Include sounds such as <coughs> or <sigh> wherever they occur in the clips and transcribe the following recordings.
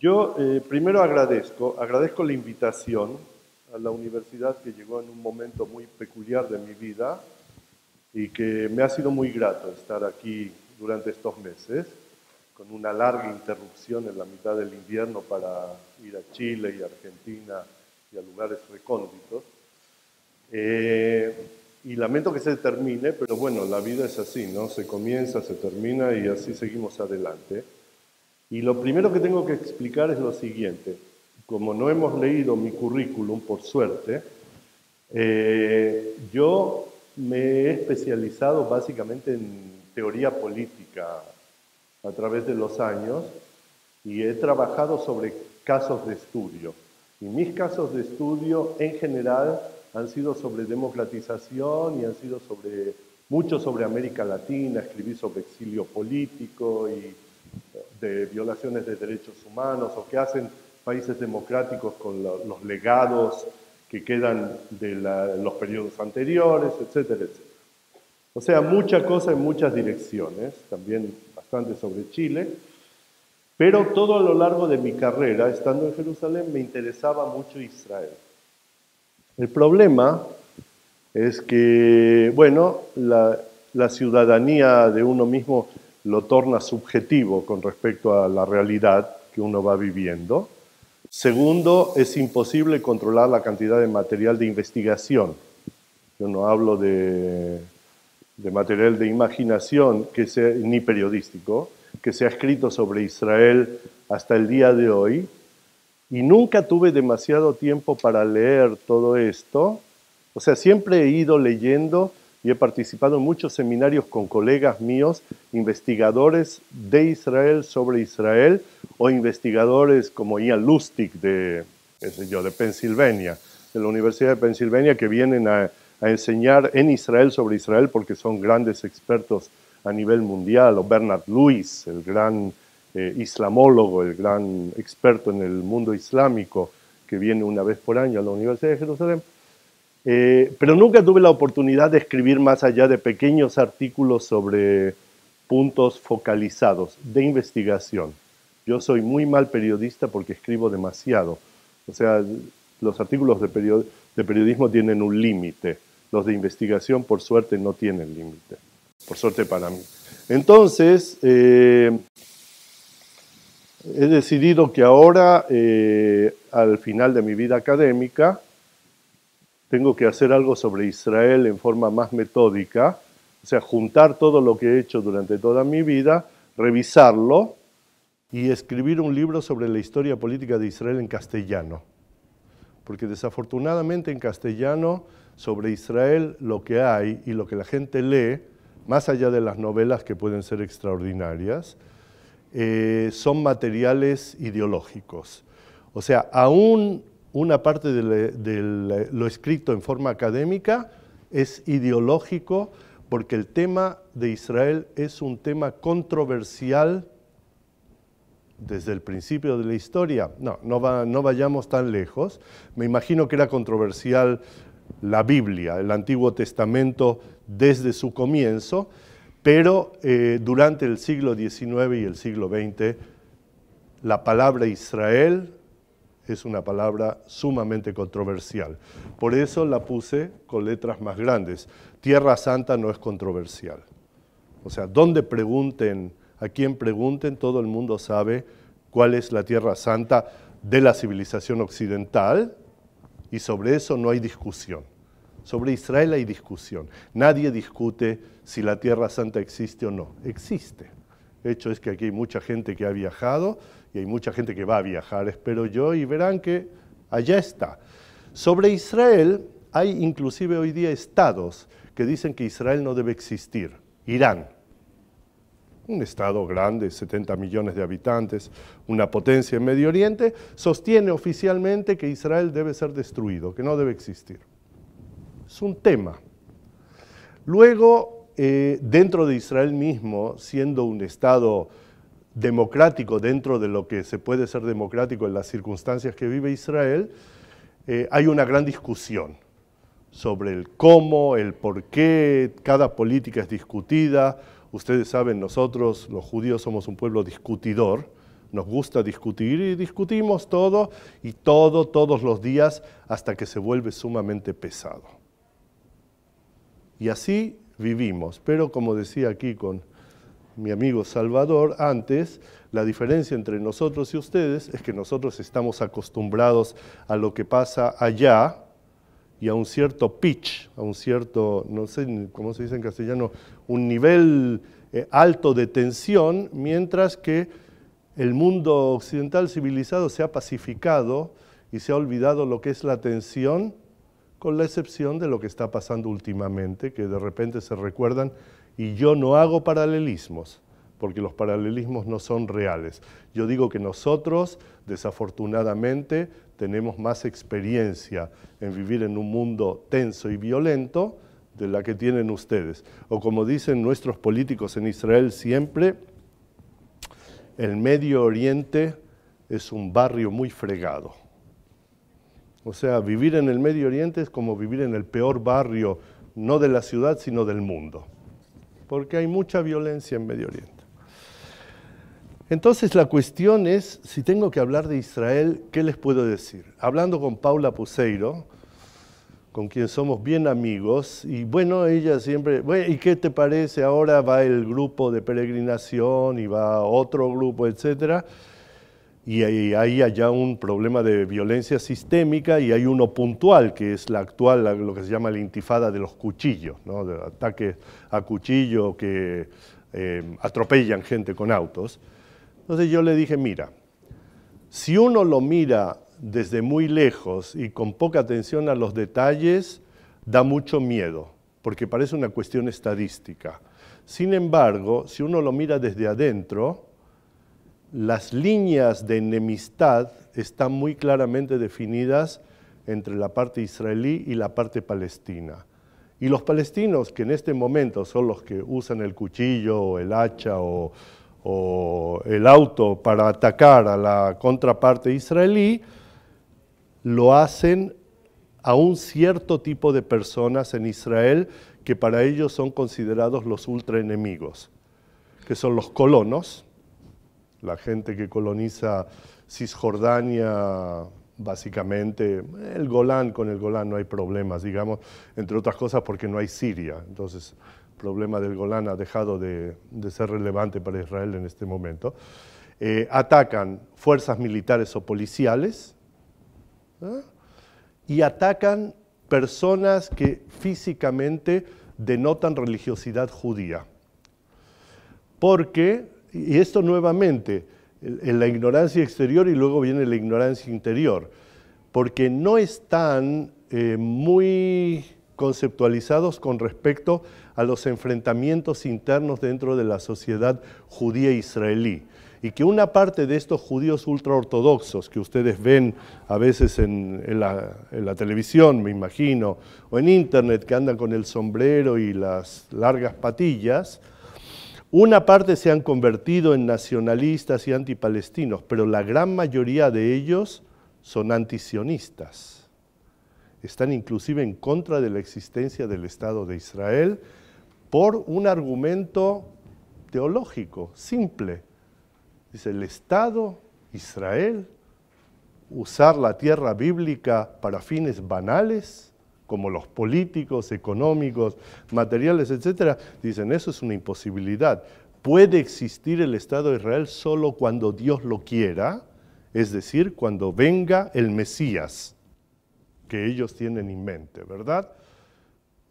Yo eh, primero agradezco, agradezco la invitación a la universidad que llegó en un momento muy peculiar de mi vida y que me ha sido muy grato estar aquí durante estos meses, con una larga interrupción en la mitad del invierno para ir a Chile y Argentina y a lugares recónditos. Eh, y lamento que se termine, pero bueno, la vida es así, ¿no? Se comienza, se termina y así seguimos adelante. Y lo primero que tengo que explicar es lo siguiente. Como no hemos leído mi currículum, por suerte, eh, yo me he especializado básicamente en teoría política a través de los años y he trabajado sobre casos de estudio. Y mis casos de estudio en general han sido sobre democratización y han sido sobre mucho sobre América Latina, escribí sobre exilio político y de violaciones de derechos humanos o qué hacen países democráticos con los legados que quedan de los periodos anteriores, etcétera, etcétera. O sea, mucha cosa en muchas direcciones, también bastante sobre Chile, pero todo a lo largo de mi carrera, estando en Jerusalén, me interesaba mucho Israel. El problema es que, bueno, la, la ciudadanía de uno mismo lo torna subjetivo con respecto a la realidad que uno va viviendo. Segundo, es imposible controlar la cantidad de material de investigación. Yo no hablo de, material de imaginación que sea, ni periodístico que se ha escrito sobre Israel hasta el día de hoy. Y nunca tuve demasiado tiempo para leer todo esto. O sea, siempre he ido leyendo y he participado en muchos seminarios con colegas míos, investigadores de Israel sobre Israel o investigadores como Ian Lustig de, qué sé yo, de Pensilvania, de la Universidad de Pensilvania, que vienen a, enseñar en Israel sobre Israel porque son grandes expertos a nivel mundial, o Bernard Lewis, el gran eh, islamólogo, el gran experto en el mundo islámico, que viene una vez por año a la Universidad de Jerusalén. Eh, pero nunca tuve la oportunidad de escribir más allá de pequeños artículos sobre puntos focalizados de investigación. Yo soy muy mal periodista porque escribo demasiado. O sea, los artículos de, periodismo tienen un límite. Los de investigación, por suerte, no tienen límite. Por suerte para mí. Entonces, eh, he decidido que ahora, eh, al final de mi vida académica, tengo que hacer algo sobre Israel en forma más metódica, o sea, juntar todo lo que he hecho durante toda mi vida, revisarlo y escribir un libro sobre la historia política de Israel en castellano. Porque desafortunadamente en castellano sobre Israel lo que hay y lo que la gente lee, más allá de las novelas que pueden ser extraordinarias, eh, son materiales ideológicos. O sea, aún una parte de, lo escrito en forma académica es ideológico porque el tema de Israel es un tema controversial desde el principio de la historia. No, no, vayamos tan lejos. Me imagino que era controversial la Biblia, el Antiguo Testamento desde su comienzo, pero eh, durante el siglo XIX y el siglo XX, la palabra Israel es una palabra sumamente controversial. Por eso la puse con letras más grandes. Tierra Santa no es controversial. O sea, donde pregunten, a quién pregunten, todo el mundo sabe cuál es la Tierra Santa de la civilización occidental y sobre eso no hay discusión. Sobre Israel hay discusión. Nadie discute si la Tierra Santa existe o no. Existe. hecho es que aquí hay mucha gente que ha viajado y hay mucha gente que va a viajar, espero yo, y verán que allá está. Sobre Israel hay inclusive hoy día estados que dicen que Israel no debe existir. Irán, un estado grande, 70 millones de habitantes, una potencia en Medio Oriente, sostiene oficialmente que Israel debe ser destruido, que no debe existir. Es un tema. Luego, eh, dentro de Israel mismo, siendo un estado democrático dentro de lo que se puede ser democrático en las circunstancias que vive Israel, eh, hay una gran discusión sobre el cómo, el por qué, cada política es discutida. Ustedes saben, nosotros los judíos somos un pueblo discutidor, nos gusta discutir y discutimos todo y todo, todos los días, hasta que se vuelve sumamente pesado. Y así vivimos, pero como decía aquí con mi amigo Salvador antes, la diferencia entre nosotros y ustedes es que nosotros estamos acostumbrados a lo que pasa allá y a un cierto pitch, a un cierto, no sé cómo se dice en castellano, un nivel eh, alto de tensión, mientras que el mundo occidental civilizado se ha pacificado y se ha olvidado lo que es la tensión, con la excepción de lo que está pasando últimamente, que de repente se recuerdan y yo no hago paralelismos, porque los paralelismos no son reales. Yo digo que nosotros, desafortunadamente, tenemos más experiencia en vivir en un mundo tenso y violento de la que tienen ustedes. O como dicen nuestros políticos en Israel siempre, el Medio Oriente es un barrio muy fregado. O sea, vivir en el Medio Oriente es como vivir en el peor barrio, no de la ciudad, sino del mundo porque hay mucha violencia en Medio Oriente. Entonces la cuestión es, si tengo que hablar de Israel, ¿qué les puedo decir? Hablando con Paula Puseiro, con quien somos bien amigos, y bueno, ella siempre, ¿y qué te parece? Ahora va el grupo de peregrinación y va otro grupo, etcétera y hay allá un problema de violencia sistémica y hay uno puntual, que es la actual, lo que se llama la intifada de los cuchillos, ¿no? de ataques a cuchillo que eh, atropellan gente con autos. Entonces yo le dije, mira, si uno lo mira desde muy lejos y con poca atención a los detalles, da mucho miedo, porque parece una cuestión estadística. Sin embargo, si uno lo mira desde adentro, las líneas de enemistad están muy claramente definidas entre la parte israelí y la parte palestina. Y los palestinos, que en este momento son los que usan el cuchillo o el hacha o, el auto para atacar a la contraparte israelí, lo hacen a un cierto tipo de personas en Israel que para ellos son considerados los ultraenemigos, que son los colonos, la gente que coloniza Cisjordania, básicamente, el Golán, con el Golán no hay problemas, digamos, entre otras cosas porque no hay Siria. Entonces, el problema del Golán ha dejado de, ser relevante para Israel en este momento. Eh, atacan fuerzas militares o policiales ¿ah? y atacan personas que físicamente denotan religiosidad judía. Porque y esto nuevamente, en la ignorancia exterior y luego viene la ignorancia interior, porque no están eh, muy conceptualizados con respecto a los enfrentamientos internos dentro de la sociedad judía israelí. Y que una parte de estos judíos ultraortodoxos que ustedes ven a veces en, la, televisión, me imagino, o en internet, que andan con el sombrero y las largas patillas, una parte se han convertido en nacionalistas y antipalestinos, pero la gran mayoría de ellos son antisionistas. Están inclusive en contra de la existencia del Estado de Israel por un argumento teológico, simple. Dice, el Estado, Israel, usar la tierra bíblica para fines banales, como los políticos, económicos, materiales, etcétera, dicen eso es una imposibilidad. Puede existir el Estado de Israel solo cuando Dios lo quiera, es decir, cuando venga el Mesías, que ellos tienen en mente, ¿verdad?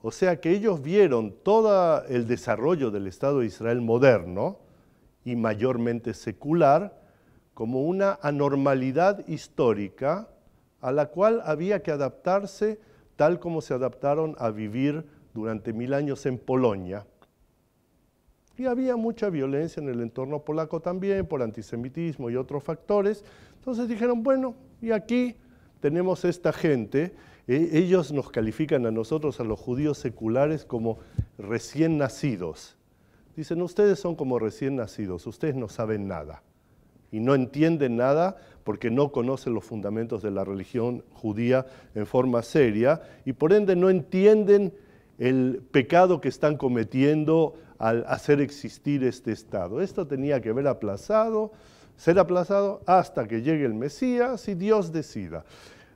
O sea que ellos vieron todo el desarrollo del Estado de Israel moderno y mayormente secular como una anormalidad histórica a la cual había que adaptarse tal como se adaptaron a vivir durante mil años en Polonia. Y había mucha violencia en el entorno polaco también, por antisemitismo y otros factores. Entonces dijeron, bueno, y aquí tenemos esta gente, e, ellos nos califican a nosotros, a los judíos seculares, como recién nacidos. Dicen, ustedes son como recién nacidos, ustedes no saben nada y no entienden nada porque no conocen los fundamentos de la religión judía en forma seria y por ende no entienden el pecado que están cometiendo al hacer existir este Estado. Esto tenía que haber aplazado, ser aplazado hasta que llegue el Mesías y Dios decida.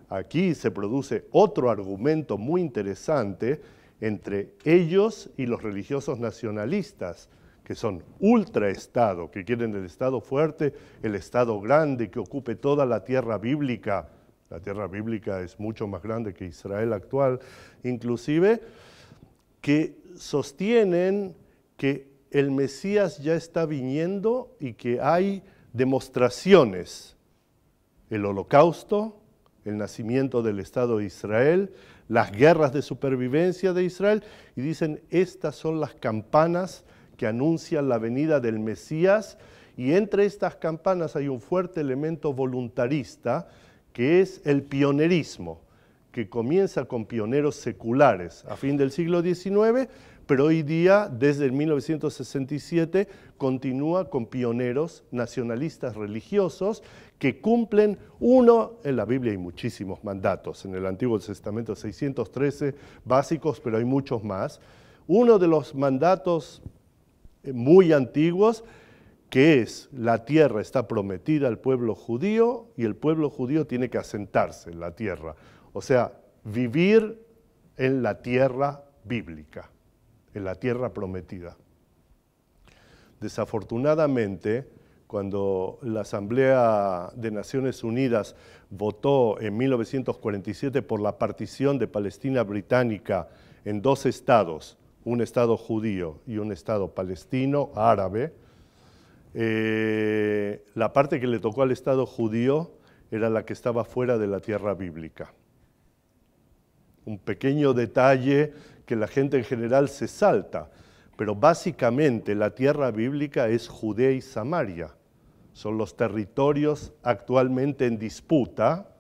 Aquí se produce otro argumento muy interesante entre ellos y los religiosos nacionalistas que son ultraestado, que quieren el Estado fuerte, el Estado grande, que ocupe toda la tierra bíblica. La tierra bíblica es mucho más grande que Israel actual, inclusive, que sostienen que el Mesías ya está viniendo y que hay demostraciones. El holocausto, el nacimiento del Estado de Israel, las guerras de supervivencia de Israel, y dicen, estas son las campanas que anuncian la venida del Mesías y entre estas campanas hay un fuerte elemento voluntarista que es el pionerismo, que comienza con pioneros seculares a fin del siglo XIX, pero hoy día, desde 1967, continúa con pioneros nacionalistas religiosos que cumplen uno, en la Biblia hay muchísimos mandatos, en el Antiguo Testamento 613 básicos, pero hay muchos más. Uno de los mandatos muy antiguos, que es la tierra está prometida al pueblo judío y el pueblo judío tiene que asentarse en la tierra. O sea, vivir en la tierra bíblica, en la tierra prometida. Desafortunadamente, cuando la Asamblea de Naciones Unidas votó en 1947 por la partición de Palestina británica en dos estados, un Estado judío y un Estado palestino, árabe, eh, la parte que le tocó al Estado judío era la que estaba fuera de la tierra bíblica. Un pequeño detalle que la gente en general se salta, pero básicamente la tierra bíblica es Judea y Samaria. Son los territorios actualmente en disputa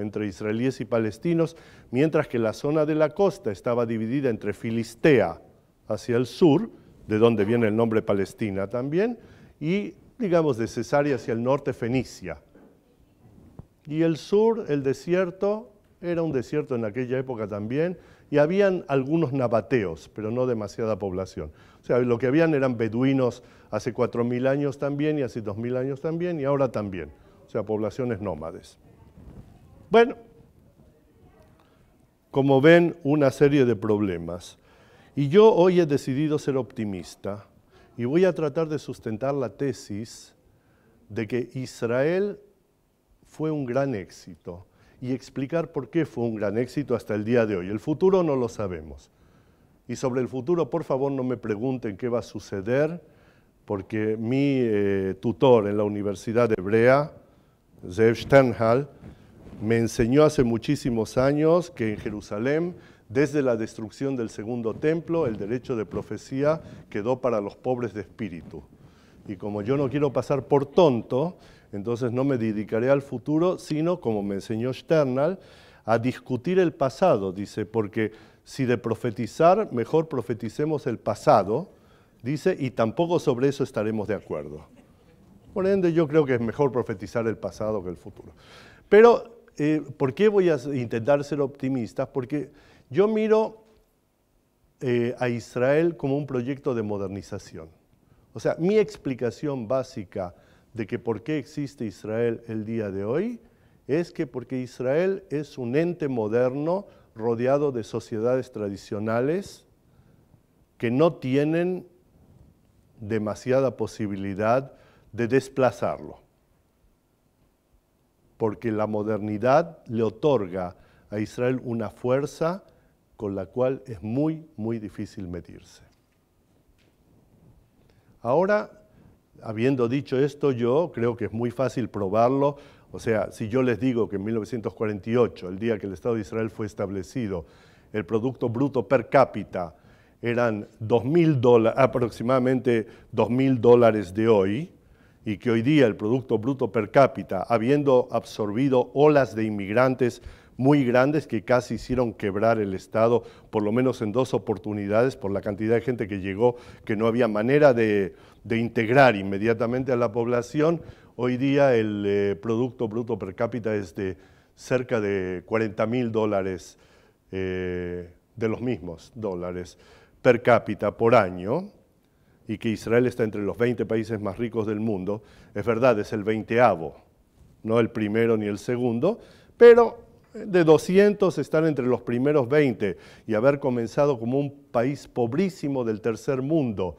entre israelíes y palestinos, mientras que la zona de la costa estaba dividida entre Filistea hacia el sur, de donde viene el nombre Palestina también, y digamos de Cesarea hacia el norte Fenicia. Y el sur, el desierto, era un desierto en aquella época también, y habían algunos nabateos, pero no demasiada población. O sea, lo que habían eran beduinos hace 4.000 años también, y hace 2.000 años también, y ahora también. O sea, poblaciones nómades. Bueno, como ven, una serie de problemas. Y yo hoy he decidido ser optimista y voy a tratar de sustentar la tesis de que Israel fue un gran éxito y explicar por qué fue un gran éxito hasta el día de hoy. El futuro no lo sabemos. Y sobre el futuro, por favor, no me pregunten qué va a suceder, porque mi eh, tutor en la Universidad Hebrea, Zev Sternhal, me enseñó hace muchísimos años que en Jerusalén, desde la destrucción del segundo templo, el derecho de profecía quedó para los pobres de espíritu. Y como yo no quiero pasar por tonto, entonces no me dedicaré al futuro, sino, como me enseñó Sternal, a discutir el pasado, dice, porque si de profetizar, mejor profeticemos el pasado, dice, y tampoco sobre eso estaremos de acuerdo. Por ende, yo creo que es mejor profetizar el pasado que el futuro. Pero eh, ¿por qué voy a intentar ser optimista? Porque yo miro eh, a Israel como un proyecto de modernización. O sea, mi explicación básica de que por qué existe Israel el día de hoy es que porque Israel es un ente moderno rodeado de sociedades tradicionales que no tienen demasiada posibilidad de desplazarlo porque la modernidad le otorga a Israel una fuerza con la cual es muy, muy difícil medirse. Ahora, habiendo dicho esto, yo creo que es muy fácil probarlo. O sea, si yo les digo que en 1948, el día que el Estado de Israel fue establecido, el Producto Bruto per cápita eran 2 aproximadamente 2.000 dólares de hoy, y que hoy día el Producto Bruto Per cápita, habiendo absorbido olas de inmigrantes muy grandes que casi hicieron quebrar el Estado, por lo menos en dos oportunidades, por la cantidad de gente que llegó, que no había manera de, integrar inmediatamente a la población, hoy día el eh, Producto Bruto Per cápita es de cerca de 40 mil dólares, eh, de los mismos dólares per cápita por año, y que Israel está entre los 20 países más ricos del mundo, es verdad, es el veinteavo, no el primero ni el segundo, pero eh, de 200 están entre los primeros 20 y haber comenzado como un país pobrísimo del tercer mundo,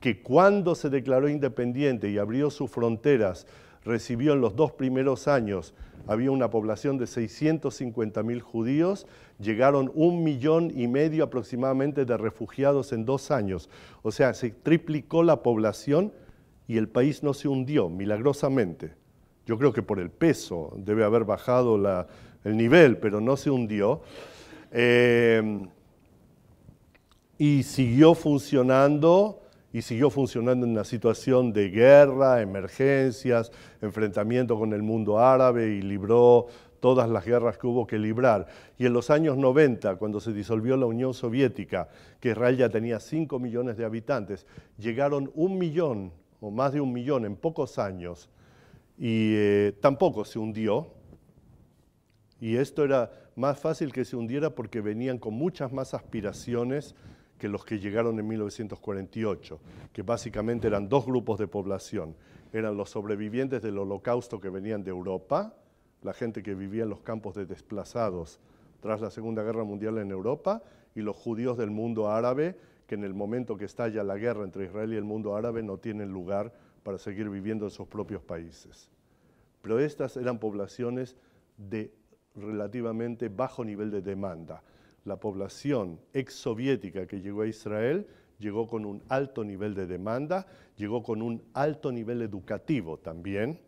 que cuando se declaró independiente y abrió sus fronteras, recibió en los dos primeros años había una población de 650.000 judíos, llegaron un millón y medio aproximadamente de refugiados en dos años. O sea, se triplicó la población y el país no se hundió, milagrosamente. Yo creo que por el peso debe haber bajado el nivel, pero no se hundió. Eh, y siguió funcionando y siguió funcionando en una situación de guerra, emergencias, enfrentamiento con el mundo árabe y libró todas las guerras que hubo que librar. Y en los años 90, cuando se disolvió la Unión Soviética, que Israel ya tenía 5 millones de habitantes, llegaron un millón o más de un millón en pocos años y eh, tampoco se hundió. Y esto era más fácil que se hundiera porque venían con muchas más aspiraciones que los que llegaron en 1948, que básicamente eran dos grupos de población. Eran los sobrevivientes del holocausto que venían de Europa, la gente que vivía en los campos de desplazados tras la Segunda Guerra Mundial en Europa, y los judíos del mundo árabe, que en el momento que estalla la guerra entre Israel y el mundo árabe no tienen lugar para seguir viviendo en sus propios países. Pero estas eran poblaciones de relativamente bajo nivel de demanda la población exsoviética que llegó a Israel llegó con un alto nivel de demanda, llegó con un alto nivel educativo también,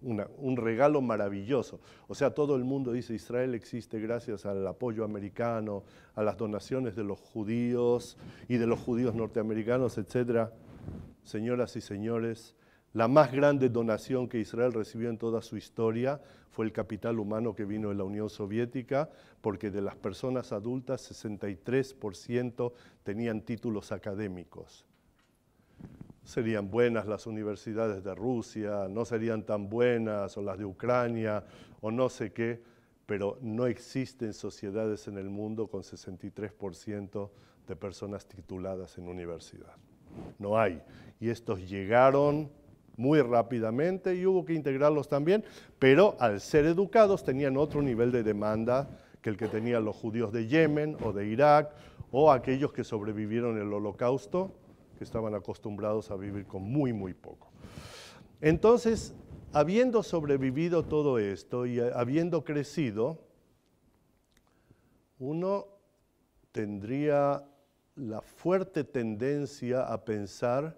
un regalo maravilloso. O sea, todo el mundo dice, Israel existe gracias al apoyo americano, a las donaciones de los judíos y de los judíos norteamericanos, etc. Señoras y señores, la más grande donación que Israel recibió en toda su historia fue el capital humano que vino de la Unión Soviética, porque de las personas adultas 63% tenían títulos académicos. Serían buenas las universidades de Rusia, no serían tan buenas, o las de Ucrania, o no sé qué, pero no existen sociedades en el mundo con 63% de personas tituladas en universidad. No hay. Y estos llegaron muy rápidamente y hubo que integrarlos también, pero al ser educados tenían otro nivel de demanda que el que tenían los judíos de Yemen o de Irak o aquellos que sobrevivieron el holocausto, que estaban acostumbrados a vivir con muy, muy poco. Entonces, habiendo sobrevivido todo esto y habiendo crecido, uno tendría la fuerte tendencia a pensar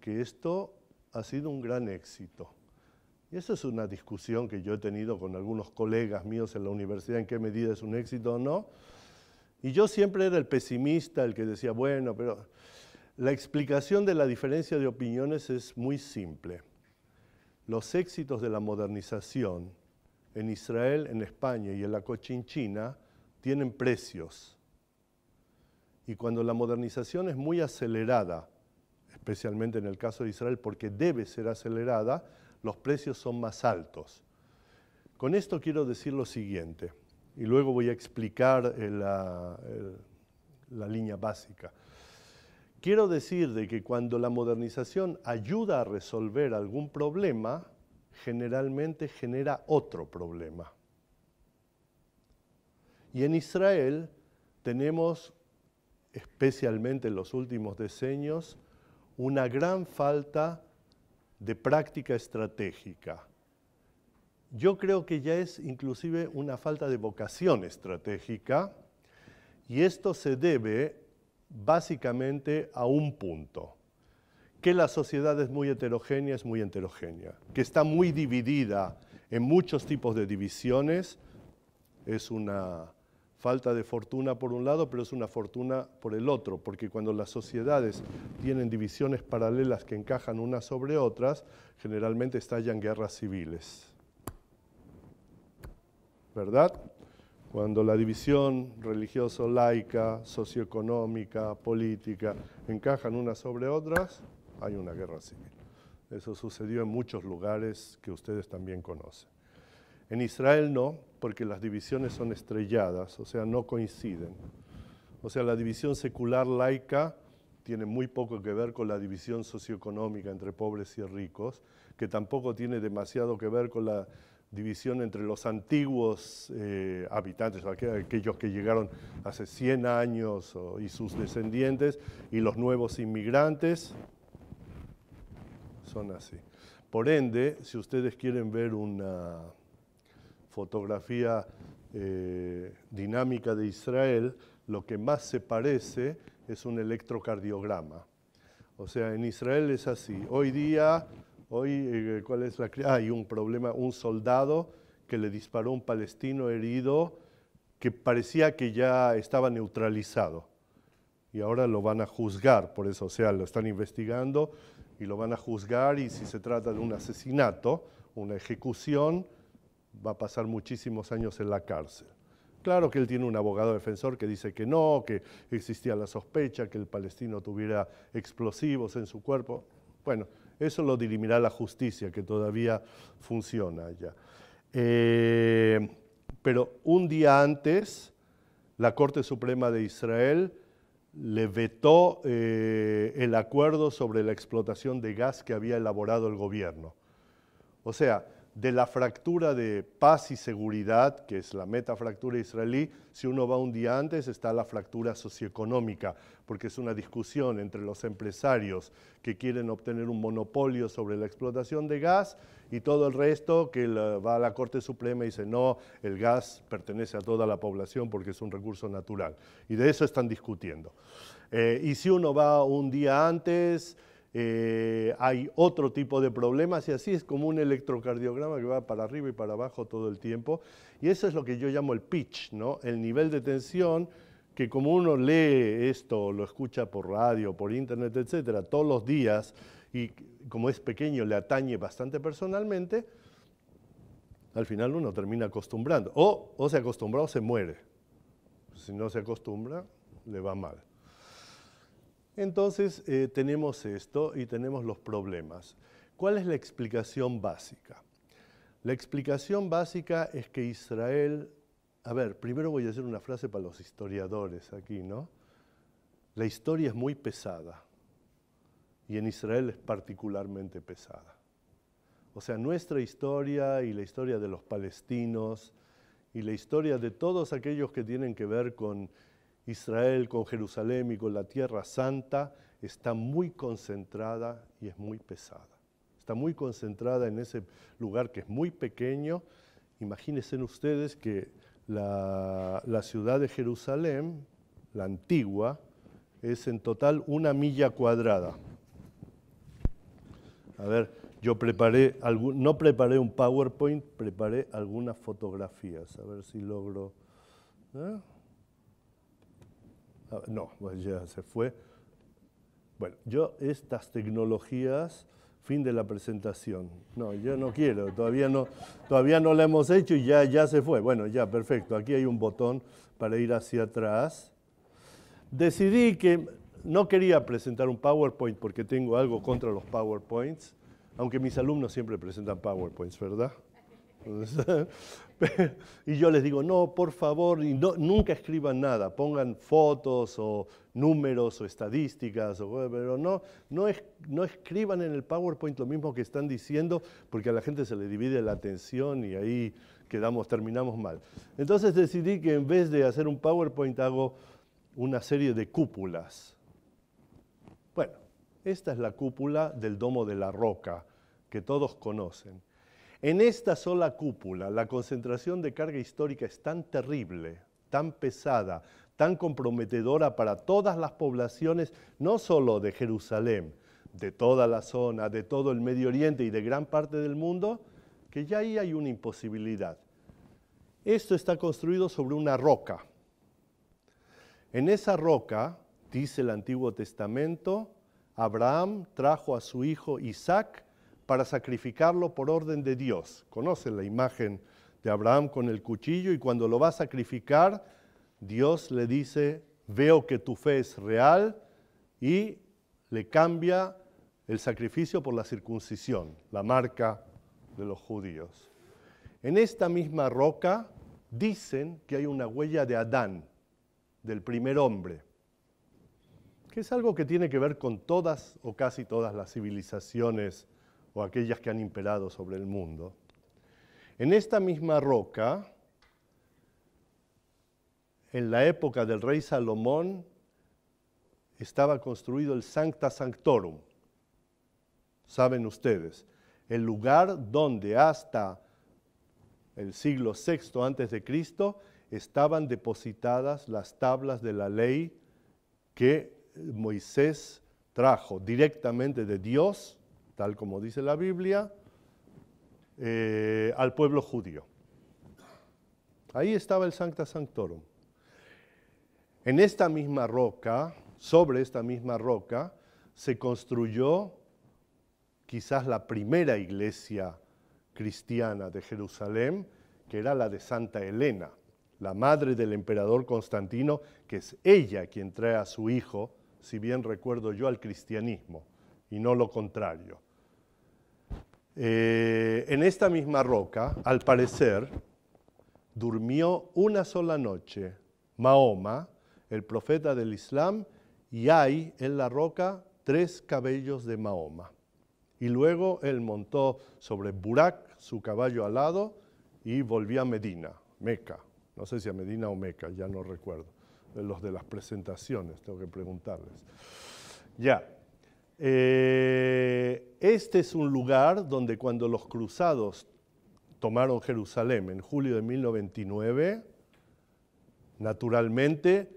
que esto ha sido un gran éxito. Y esa es una discusión que yo he tenido con algunos colegas míos en la universidad, en qué medida es un éxito o no. Y yo siempre era el pesimista, el que decía, bueno, pero la explicación de la diferencia de opiniones es muy simple. Los éxitos de la modernización en Israel, en España y en la Cochinchina tienen precios. Y cuando la modernización es muy acelerada especialmente en el caso de Israel, porque debe ser acelerada, los precios son más altos. Con esto quiero decir lo siguiente, y luego voy a explicar eh, eh, la, línea básica. Quiero decir de que cuando la modernización ayuda a resolver algún problema, generalmente genera otro problema. Y en Israel tenemos, especialmente en los últimos decenios, una gran falta de práctica estratégica. Yo creo que ya es inclusive una falta de vocación estratégica y esto se debe básicamente a un punto, que la sociedad es muy heterogénea, es muy heterogénea, que está muy dividida en muchos tipos de divisiones, es una falta de fortuna por un lado, pero es una fortuna por el otro, porque cuando las sociedades tienen divisiones paralelas que encajan unas sobre otras, generalmente estallan guerras civiles. ¿Verdad? Cuando la división religiosa, laica socioeconómica, política, encajan unas sobre otras, hay una guerra civil. Eso sucedió en muchos lugares que ustedes también conocen. En Israel no, porque las divisiones son estrelladas, o sea, no coinciden. O sea, la división secular laica tiene muy poco que ver con la división socioeconómica entre pobres y ricos, que tampoco tiene demasiado que ver con la división entre los antiguos eh, habitantes, aquellos que llegaron hace 100 años y sus descendientes, y los nuevos inmigrantes. Son así. Por ende, si ustedes quieren ver una, fotografía eh, dinámica de Israel, lo que más se parece es un electrocardiograma. O sea, en Israel es así. Hoy día, hoy, eh, ¿cuál es la ah, Hay un problema, un soldado que le disparó a un palestino herido que parecía que ya estaba neutralizado. Y ahora lo van a juzgar, por eso, o sea, lo están investigando y lo van a juzgar y si se trata de un asesinato, una ejecución, va a pasar muchísimos años en la cárcel. Claro que él tiene un abogado defensor que dice que no, que existía la sospecha que el palestino tuviera explosivos en su cuerpo. Bueno, eso lo dirimirá la justicia, que todavía funciona ya. Eh, pero un día antes, la Corte Suprema de Israel le vetó eh, el acuerdo sobre la explotación de gas que había elaborado el gobierno. O sea, de la fractura de paz y seguridad, que es la metafractura israelí, si uno va un día antes está la fractura socioeconómica, porque es una discusión entre los empresarios que quieren obtener un monopolio sobre la explotación de gas y todo el resto que va a la Corte Suprema y dice, no, el gas pertenece a toda la población porque es un recurso natural. Y de eso están discutiendo. Eh, y si uno va un día antes eh, hay otro tipo de problemas y así es como un electrocardiograma que va para arriba y para abajo todo el tiempo. Y eso es lo que yo llamo el pitch, el nivel de tensión que como uno lee esto, lo escucha por radio, por internet, etcétera, todos los días, y como es pequeño le atañe bastante personalmente, al final uno termina acostumbrando. O, o se acostumbra o se muere. Si no se acostumbra, le va mal. Entonces eh, tenemos esto y tenemos los problemas. ¿Cuál es la explicación básica? La explicación básica es que Israel, a ver, primero voy a hacer una frase para los historiadores aquí, ¿no? La historia es muy pesada y en Israel es particularmente pesada. O sea, nuestra historia y la historia de los palestinos y la historia de todos aquellos que tienen que ver con Israel con Jerusalén y con la Tierra Santa está muy concentrada y es muy pesada. Está muy concentrada en ese lugar que es muy pequeño. Imagínense ustedes que la, ciudad de Jerusalén, la antigua, es en total una milla cuadrada. A ver, yo preparé, no preparé un PowerPoint, preparé algunas fotografías. A ver si logro... ¿eh? Ah, no, pues ya se fue. Bueno, yo estas tecnologías, fin de la presentación. No, yo no quiero, todavía no, todavía no la hemos hecho y ya, ya se fue. Bueno, ya, perfecto. Aquí hay un botón para ir hacia atrás. Decidí que no quería presentar un PowerPoint porque tengo algo contra los PowerPoints, aunque mis alumnos siempre presentan PowerPoints, ¿verdad? <laughs> y yo les digo, no, por favor, nunca escriban nada, pongan fotos o números o estadísticas, o, pero no, no, no escriban en el PowerPoint lo mismo que están diciendo, porque a la gente se le divide la atención y ahí quedamos, terminamos mal. Entonces decidí que en vez de hacer un PowerPoint hago una serie de cúpulas. Bueno, esta es la cúpula del Domo de la Roca, que todos conocen. En esta sola cúpula, la concentración de carga histórica es tan terrible, tan pesada, tan comprometedora para todas las poblaciones, no solo de Jerusalén, de toda la zona, de todo el Medio Oriente y de gran parte del mundo, que ya ahí hay una imposibilidad. Esto está construido sobre una roca. En esa roca, dice el Antiguo Testamento, Abraham trajo a su hijo Isaac para sacrificarlo por orden de Dios. Conocen la imagen de Abraham con el cuchillo y cuando lo va a sacrificar, Dios le dice, veo que tu fe es real y le cambia el sacrificio por la circuncisión, la marca de los judíos. En esta misma roca dicen que hay una huella de Adán, del primer hombre, que es algo que tiene que ver con todas o casi todas las civilizaciones o aquellas que han imperado sobre el mundo. En esta misma roca, en la época del rey Salomón, estaba construido el Sancta Sanctorum. Saben ustedes, el lugar donde hasta el siglo VI antes de Cristo estaban depositadas las tablas de la ley que Moisés trajo directamente de Dios tal como dice la Biblia, eh, al pueblo judío. Ahí estaba el Sancta Sanctorum. En esta misma roca, sobre esta misma roca, se construyó quizás la primera iglesia cristiana de Jerusalén, que era la de Santa Elena, la madre del emperador Constantino, que es ella quien trae a su hijo, si bien recuerdo yo, al cristianismo y no lo contrario. Eh, en esta misma roca, al parecer, durmió una sola noche Mahoma, el profeta del Islam, y hay en la roca tres cabellos de Mahoma. Y luego él montó sobre Burak, su caballo alado, y volvió a Medina, Meca. No sé si a Medina o Meca, ya no recuerdo. Los de las presentaciones, tengo que preguntarles. Ya. Eh, este es un lugar donde cuando los cruzados tomaron Jerusalén en julio de 1099, naturalmente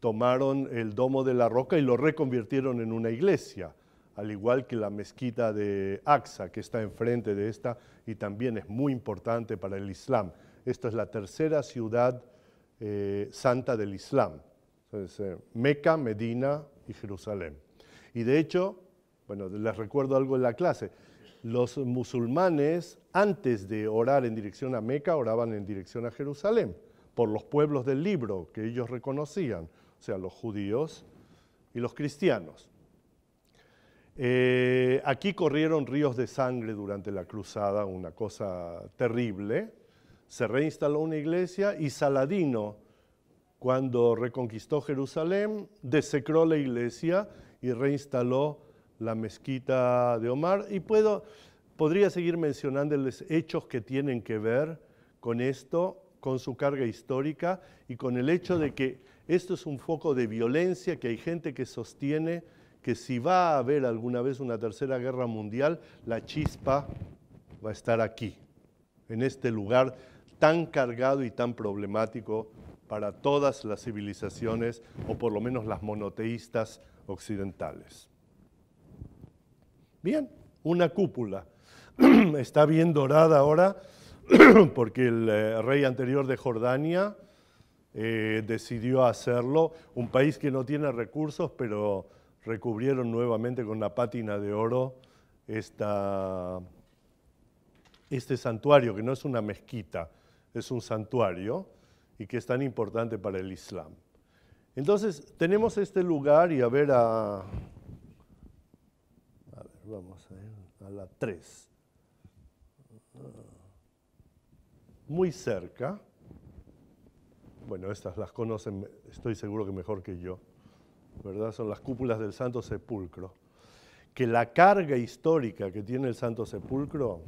tomaron el domo de la roca y lo reconvirtieron en una iglesia, al igual que la mezquita de Aqsa, que está enfrente de esta y también es muy importante para el Islam. Esta es la tercera ciudad eh, santa del Islam. Eh, Meca, Medina, y Jerusalén. Y de hecho, bueno, les recuerdo algo en la clase, los musulmanes antes de orar en dirección a Meca oraban en dirección a Jerusalén, por los pueblos del libro que ellos reconocían, o sea, los judíos y los cristianos. Eh, aquí corrieron ríos de sangre durante la cruzada, una cosa terrible. Se reinstaló una iglesia y Saladino, cuando reconquistó Jerusalén, desecró la iglesia y reinstaló la mezquita de Omar. Y puedo, podría seguir mencionándoles hechos que tienen que ver con esto, con su carga histórica y con el hecho de que esto es un foco de violencia, que hay gente que sostiene que si va a haber alguna vez una tercera guerra mundial, la chispa va a estar aquí, en este lugar tan cargado y tan problemático para todas las civilizaciones, o por lo menos las monoteístas occidentales. Bien, una cúpula. <clears throat> Está bien dorada ahora <clears throat> porque el eh, rey anterior de Jordania eh, decidió hacerlo, un país que no tiene recursos, pero recubrieron nuevamente con una pátina de oro este santuario, que no es una mezquita, es un santuario y que es tan importante para el Islam. Entonces, tenemos este lugar y a ver a... a ver, vamos a, a la 3. Muy cerca. Bueno, estas las conocen, estoy seguro que mejor que yo. ¿Verdad? Son las cúpulas del Santo Sepulcro. Que la carga histórica que tiene el Santo Sepulcro,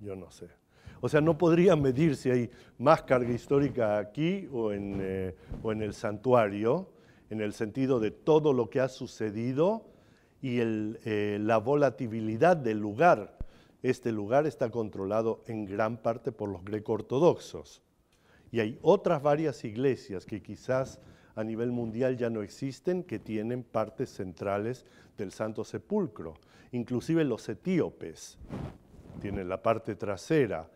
yo no sé. O sea, no podría medir si hay más carga histórica aquí eh, o en, el santuario, en el sentido de todo lo que ha sucedido y eh, la volatilidad del lugar. Este lugar está controlado en gran parte por los greco-ortodoxos. Y hay otras varias iglesias que quizás a nivel mundial ya no existen, que tienen partes centrales del Santo Sepulcro. Inclusive los etíopes tienen la parte trasera,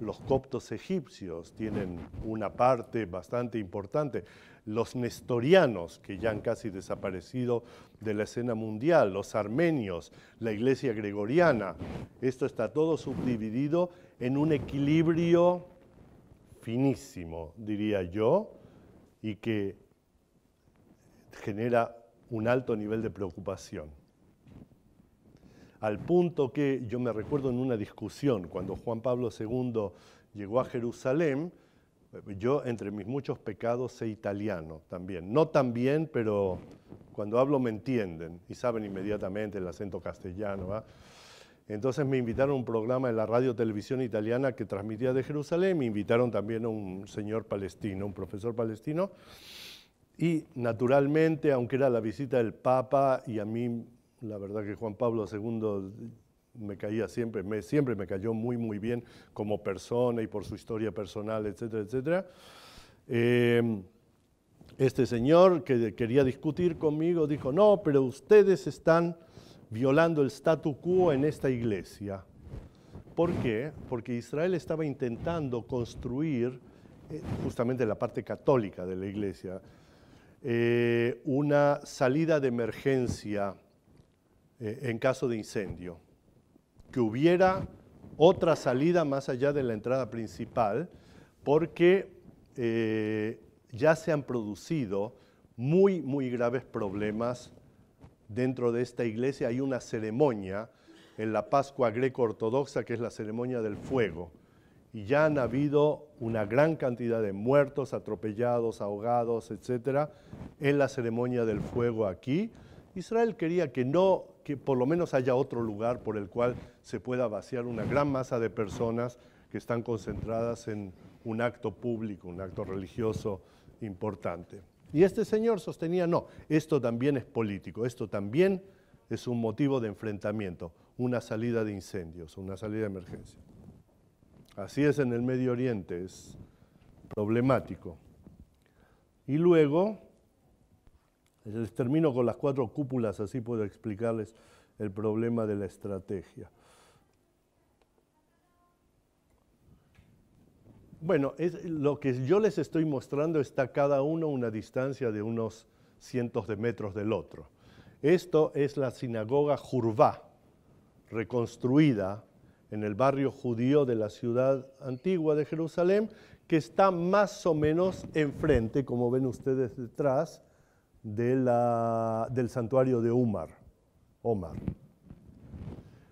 los coptos egipcios tienen una parte bastante importante, los nestorianos, que ya han casi desaparecido de la escena mundial, los armenios, la iglesia gregoriana, esto está todo subdividido en un equilibrio finísimo, diría yo, y que genera un alto nivel de preocupación al punto que yo me recuerdo en una discusión cuando Juan Pablo II llegó a Jerusalén, yo entre mis muchos pecados sé italiano también. No tan bien, pero cuando hablo me entienden y saben inmediatamente el acento castellano. Entonces me invitaron a un programa de la radio televisión italiana que transmitía de Jerusalén, me invitaron también a un señor palestino, un profesor palestino, y naturalmente, aunque era la visita del Papa y a mí la verdad que Juan Pablo II me caía siempre, me, siempre me cayó muy, muy bien como persona y por su historia personal, etcétera, etcétera. Em, este señor que quería discutir conmigo dijo, no, pero ustedes están violando el statu quo en esta iglesia. ¿Por qué? Porque Israel estaba intentando construir, eh, justamente la parte católica de la iglesia, eh, una salida de emergencia eh, en caso de incendio, que hubiera otra salida más allá de la entrada principal, porque eh, ya se han producido muy, muy graves problemas dentro de esta iglesia. Hay una ceremonia en la Pascua greco-ortodoxa, que es la ceremonia del fuego, y ya han habido una gran cantidad de muertos, atropellados, ahogados, etcétera, en la ceremonia del fuego aquí. Israel quería que no que por lo menos haya otro lugar por el cual se pueda vaciar una gran masa de personas que están concentradas en un acto público, un acto religioso importante. Y este señor sostenía, no, esto también es político, esto también es un motivo de enfrentamiento, una salida de incendios, una salida de emergencia. Así es en el Medio Oriente, es problemático. Y luego les termino con las cuatro cúpulas, así puedo explicarles el problema de la estrategia. Bueno, es, lo que yo les estoy mostrando está cada uno a una distancia de unos cientos de metros del otro. Esto es la sinagoga Jurvá, reconstruida en el barrio judío de la ciudad antigua de Jerusalén, que está más o menos enfrente, como ven ustedes detrás, la, del santuario de Umar. Omar.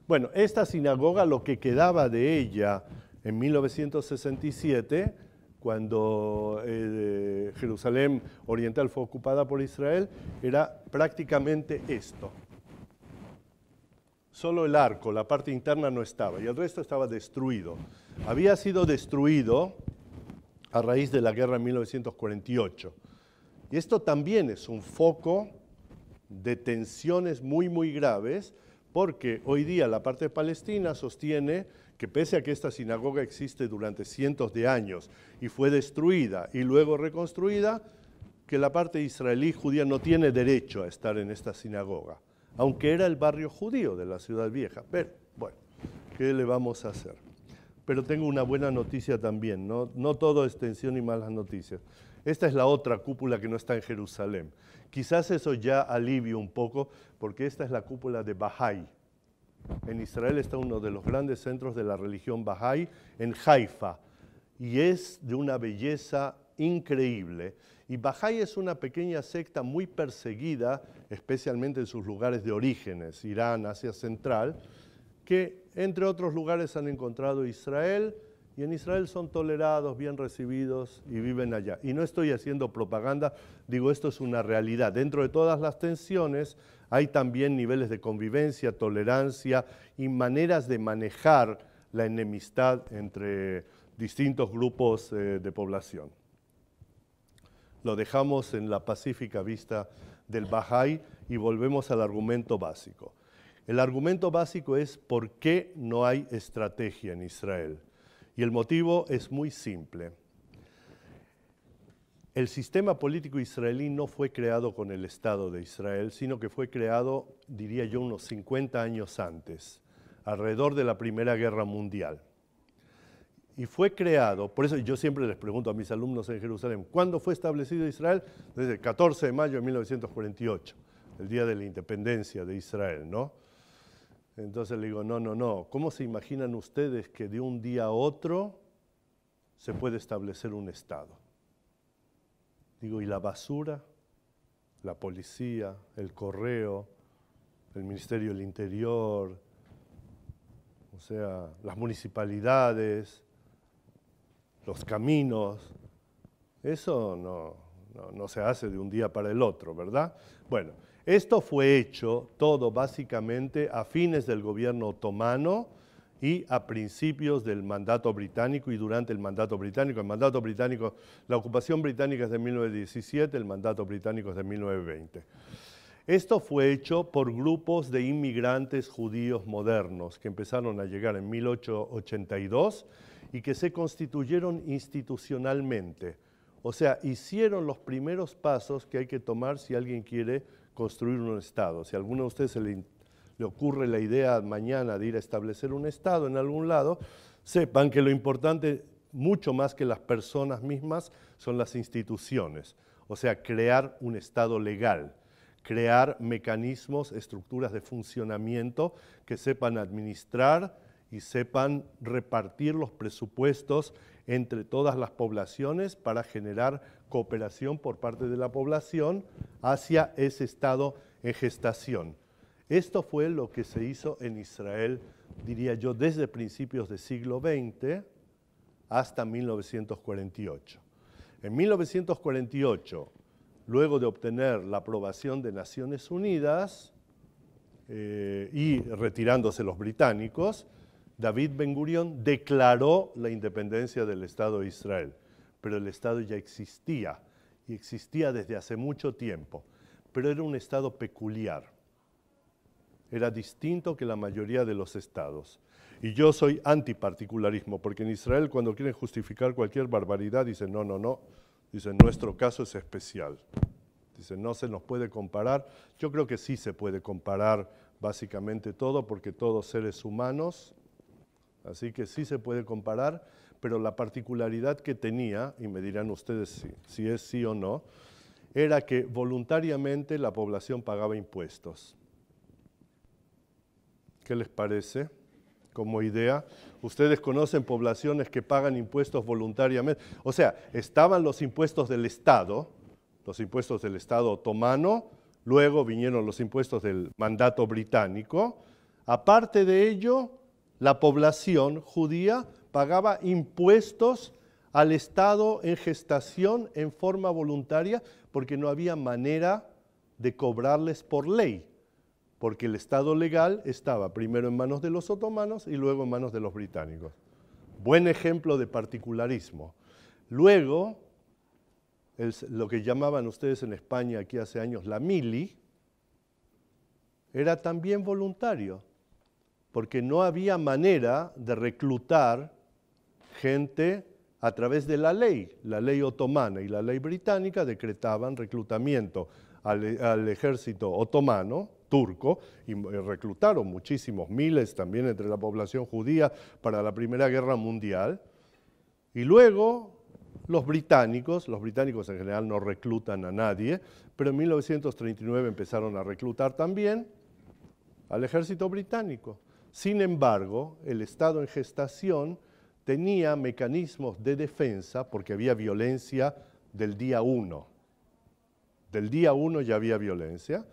Bueno, esta sinagoga, lo que quedaba de ella en 1967, cuando eh, Jerusalén Oriental fue ocupada por Israel, era prácticamente esto. Solo el arco, la parte interna no estaba y el resto estaba destruido. Había sido destruido a raíz de la guerra en 1948. Y esto también es un foco de tensiones muy, muy graves, porque hoy día la parte palestina sostiene que pese a que esta sinagoga existe durante cientos de años y fue destruida y luego reconstruida, que la parte israelí judía no tiene derecho a estar en esta sinagoga, aunque era el barrio judío de la ciudad vieja. Pero bueno, ¿qué le vamos a hacer? Pero tengo una buena noticia también, no, no todo es tensión y malas noticias. Esta es la otra cúpula que no está en Jerusalén. Quizás eso ya alivie un poco, porque esta es la cúpula de Bahá'í. En Israel está uno de los grandes centros de la religión Bahá'í, en Haifa, y es de una belleza increíble. Y Bahá'í es una pequeña secta muy perseguida, especialmente en sus lugares de orígenes, Irán, Asia Central, que entre otros lugares han encontrado Israel, y en Israel son tolerados, bien recibidos y viven allá. Y no estoy haciendo propaganda, digo, esto es una realidad. Dentro de todas las tensiones hay también niveles de convivencia, tolerancia y maneras de manejar la enemistad entre distintos grupos eh, de población. Lo dejamos en la pacífica vista del Bahá'í y volvemos al argumento básico. El argumento básico es por qué no hay estrategia en Israel. Y el motivo es muy simple. El sistema político israelí no fue creado con el Estado de Israel, sino que fue creado, diría yo, unos 50 años antes, alrededor de la Primera Guerra Mundial. Y fue creado, por eso yo siempre les pregunto a mis alumnos en Jerusalén, ¿cuándo fue establecido Israel? Desde el 14 de mayo de 1948, el día de la independencia de Israel, ¿no? Entonces le digo, no, no, no, ¿cómo se imaginan ustedes que de un día a otro se puede establecer un Estado? Digo, ¿y la basura? La policía, el correo, el Ministerio del Interior, o sea, las municipalidades, los caminos, eso no, no, se hace de un día para el otro, ¿verdad? Bueno, esto fue hecho todo básicamente a fines del gobierno otomano y a principios del mandato británico y durante el mandato británico. El mandato británico, la ocupación británica es de 1917, el mandato británico es de 1920. Esto fue hecho por grupos de inmigrantes judíos modernos que empezaron a llegar en 1882 y que se constituyeron institucionalmente o sea, hicieron los primeros pasos que hay que tomar si alguien quiere construir un Estado. Si a alguno de ustedes se le, le ocurre la idea mañana de ir a establecer un Estado en algún lado, sepan que lo importante, mucho más que las personas mismas, son las instituciones. O sea, crear un Estado legal, crear mecanismos, estructuras de funcionamiento que sepan administrar y sepan repartir los presupuestos entre todas las poblaciones para generar cooperación por parte de la población hacia ese estado en gestación. Esto fue lo que se hizo en Israel, diría yo, desde principios del siglo XX hasta 1948. En 1948, luego de obtener la aprobación de Naciones Unidas eh, y retirándose los británicos, David Ben gurion declaró la independencia del Estado de Israel, pero el Estado ya existía y existía desde hace mucho tiempo, pero era un Estado peculiar, era distinto que la mayoría de los estados. Y yo soy antiparticularismo, porque en Israel cuando quieren justificar cualquier barbaridad dicen, no, no, no, dicen, nuestro caso es especial. Dicen, no se nos puede comparar. Yo creo que sí se puede comparar básicamente todo, porque todos seres humanos Así que sí se puede comparar, pero la particularidad que tenía, y me dirán ustedes si, es sí o no, era que voluntariamente la población pagaba impuestos. ¿Qué les parece? como idea. Ustedes conocen poblaciones que pagan impuestos voluntariamente. O sea, estaban los impuestos del Estado, los impuestos del Estado otomano, luego vinieron los impuestos del mandato británico. Aparte de ello, la población judía pagaba impuestos al Estado en gestación en forma voluntaria porque no había manera de cobrarles por ley, porque el Estado legal estaba primero en manos de los otomanos y luego en manos de los británicos. Buen ejemplo de particularismo. Luego, lo que llamaban ustedes en España aquí hace años la mili, era también voluntario porque no había manera de reclutar gente a través de la ley. La ley otomana y la ley británica decretaban reclutamiento al, ejército otomano, turco, y eh, reclutaron muchísimos miles también entre la población judía para la Primera Guerra Mundial. Y luego los británicos, los británicos en general no reclutan a nadie, pero en 1939 empezaron a reclutar también al ejército británico. Sin embargo, el Estado en gestación tenía mecanismos de defensa porque había violencia del día 1. Del día 1 ya había violencia.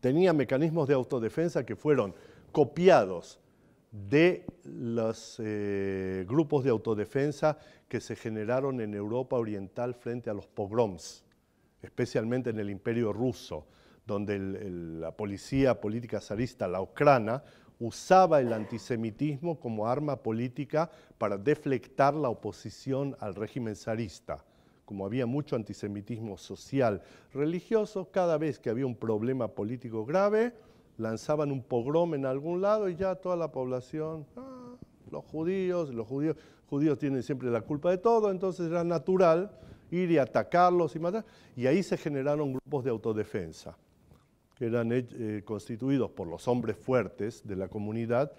Tenía mecanismos de autodefensa que fueron copiados de los eh, grupos de autodefensa que se generaron en Europa Oriental frente a los pogroms, especialmente en el Imperio Ruso, donde la policía política zarista, la ucrana, usaba el antisemitismo como arma política para deflectar la oposición al régimen zarista. Como había mucho antisemitismo social, religioso, cada vez que había un problema político grave, lanzaban un pogrom en algún lado y ya toda la población, ah, los judíos, los judíos, judíos tienen siempre la culpa de todo, entonces era natural ir y atacarlos y matar. Y ahí se generaron grupos de autodefensa que eran eh, constituidos por los hombres fuertes de la comunidad,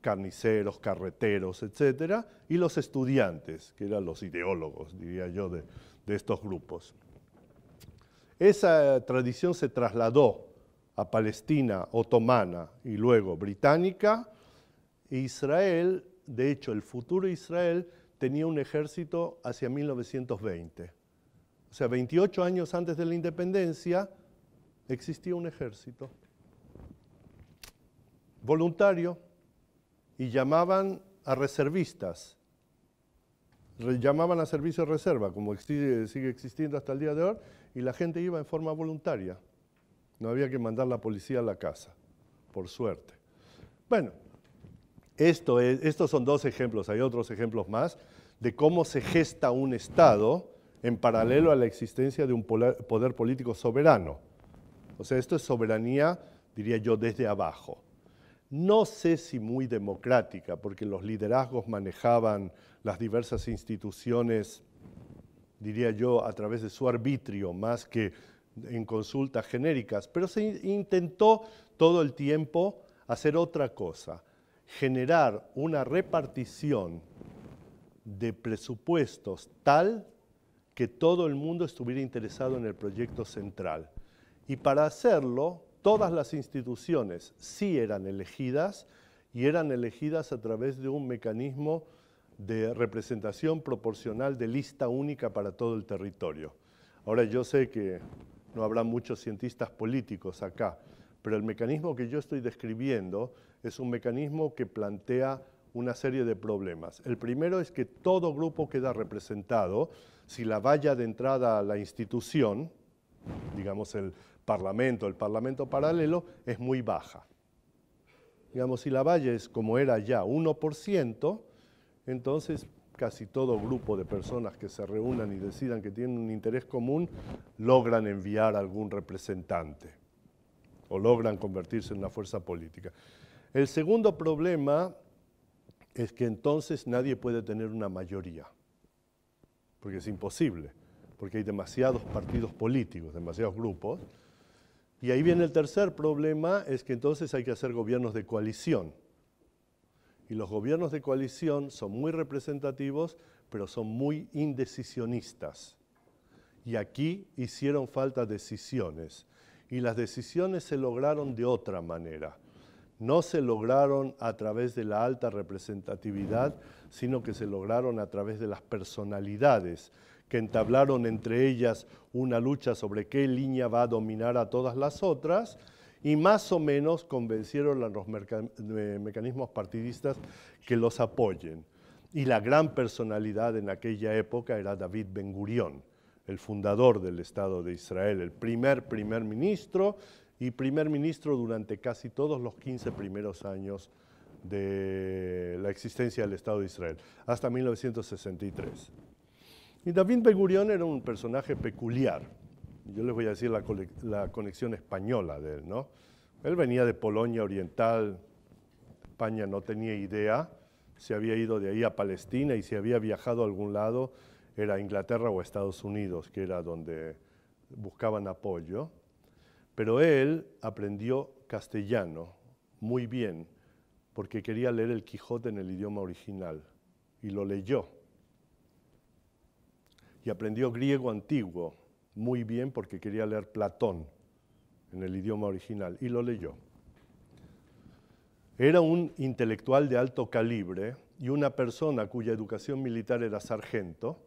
carniceros, carreteros, etcétera, y los estudiantes, que eran los ideólogos, diría yo, de, de estos grupos. Esa tradición se trasladó a Palestina otomana y luego británica. Israel, de hecho, el futuro Israel tenía un ejército hacia 1920. O sea, 28 años antes de la independencia, existía un ejército voluntario y llamaban a reservistas, llamaban a servicio de reserva, como sigue existiendo hasta el día de hoy, y la gente iba en forma voluntaria. No había que mandar la policía a la casa, por suerte. Bueno, estos son dos ejemplos, hay otros ejemplos más, de cómo se gesta un Estado en paralelo a la existencia de un poder político soberano. O sea, esto es soberanía, diría yo, desde abajo. No sé si muy democrática, porque los liderazgos manejaban las diversas instituciones, diría yo, a través de su arbitrio, más que en consultas genéricas, pero se intentó todo el tiempo hacer otra cosa, generar una repartición de presupuestos tal que todo el mundo estuviera interesado en el proyecto central. Y para hacerlo, todas las instituciones sí eran elegidas y eran elegidas a través de un mecanismo de representación proporcional de lista única para todo el territorio. Ahora yo sé que no habrá muchos cientistas políticos acá, pero el mecanismo que yo estoy describiendo es un mecanismo que plantea una serie de problemas. El primero es que todo grupo queda representado si la valla de entrada a la institución, digamos el, Parlamento, el Parlamento paralelo, es muy baja. Digamos, si la valla es como era ya 1%, entonces casi todo grupo de personas que se reúnan y decidan que tienen un interés común logran enviar algún representante o logran convertirse en una fuerza política. El segundo problema es que entonces nadie puede tener una mayoría, porque es imposible, porque hay demasiados partidos políticos, demasiados grupos, y ahí viene el tercer problema, es que entonces hay que hacer gobiernos de coalición. Y los gobiernos de coalición son muy representativos, pero son muy indecisionistas. Y aquí hicieron falta decisiones. Y las decisiones se lograron de otra manera. No se lograron a través de la alta representatividad, sino que se lograron a través de las personalidades que entablaron entre ellas una lucha sobre qué línea va a dominar a todas las otras, y más o menos convencieron a los eh, mecanismos partidistas que los apoyen. Y la gran personalidad en aquella época era David Ben Gurión, el fundador del Estado de Israel, el primer primer ministro y primer ministro durante casi todos los 15 primeros años de la existencia del Estado de Israel, hasta 1963. Y David Begurión era un personaje peculiar. Yo les voy a decir la, conexión española de él, ¿no? Él venía de Polonia Oriental, España no tenía idea, se había ido de ahí a Palestina y si había viajado a algún lado era Inglaterra o Estados Unidos, que era donde buscaban apoyo. Pero él aprendió castellano muy bien porque quería leer el Quijote en el idioma original y lo leyó y aprendió griego antiguo muy bien porque quería leer Platón en el idioma original y lo leyó. Era un intelectual de alto calibre y una persona cuya educación militar era sargento.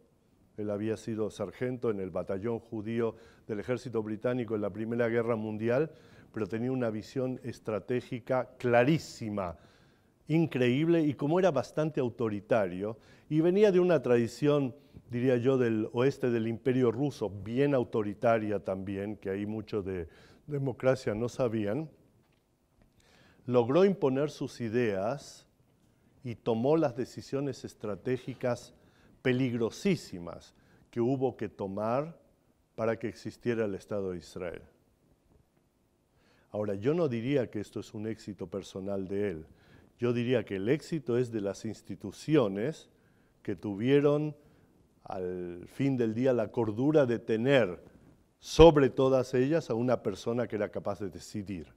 Él había sido sargento en el batallón judío del ejército británico en la Primera Guerra Mundial, pero tenía una visión estratégica clarísima increíble y como era bastante autoritario, y venía de una tradición, diría yo, del oeste del imperio ruso, bien autoritaria también, que ahí mucho de democracia no sabían, logró imponer sus ideas y tomó las decisiones estratégicas peligrosísimas que hubo que tomar para que existiera el Estado de Israel. Ahora, yo no diría que esto es un éxito personal de él, yo diría que el éxito es de las instituciones que tuvieron al fin del día la cordura de tener sobre todas ellas a una persona que era capaz de decidir.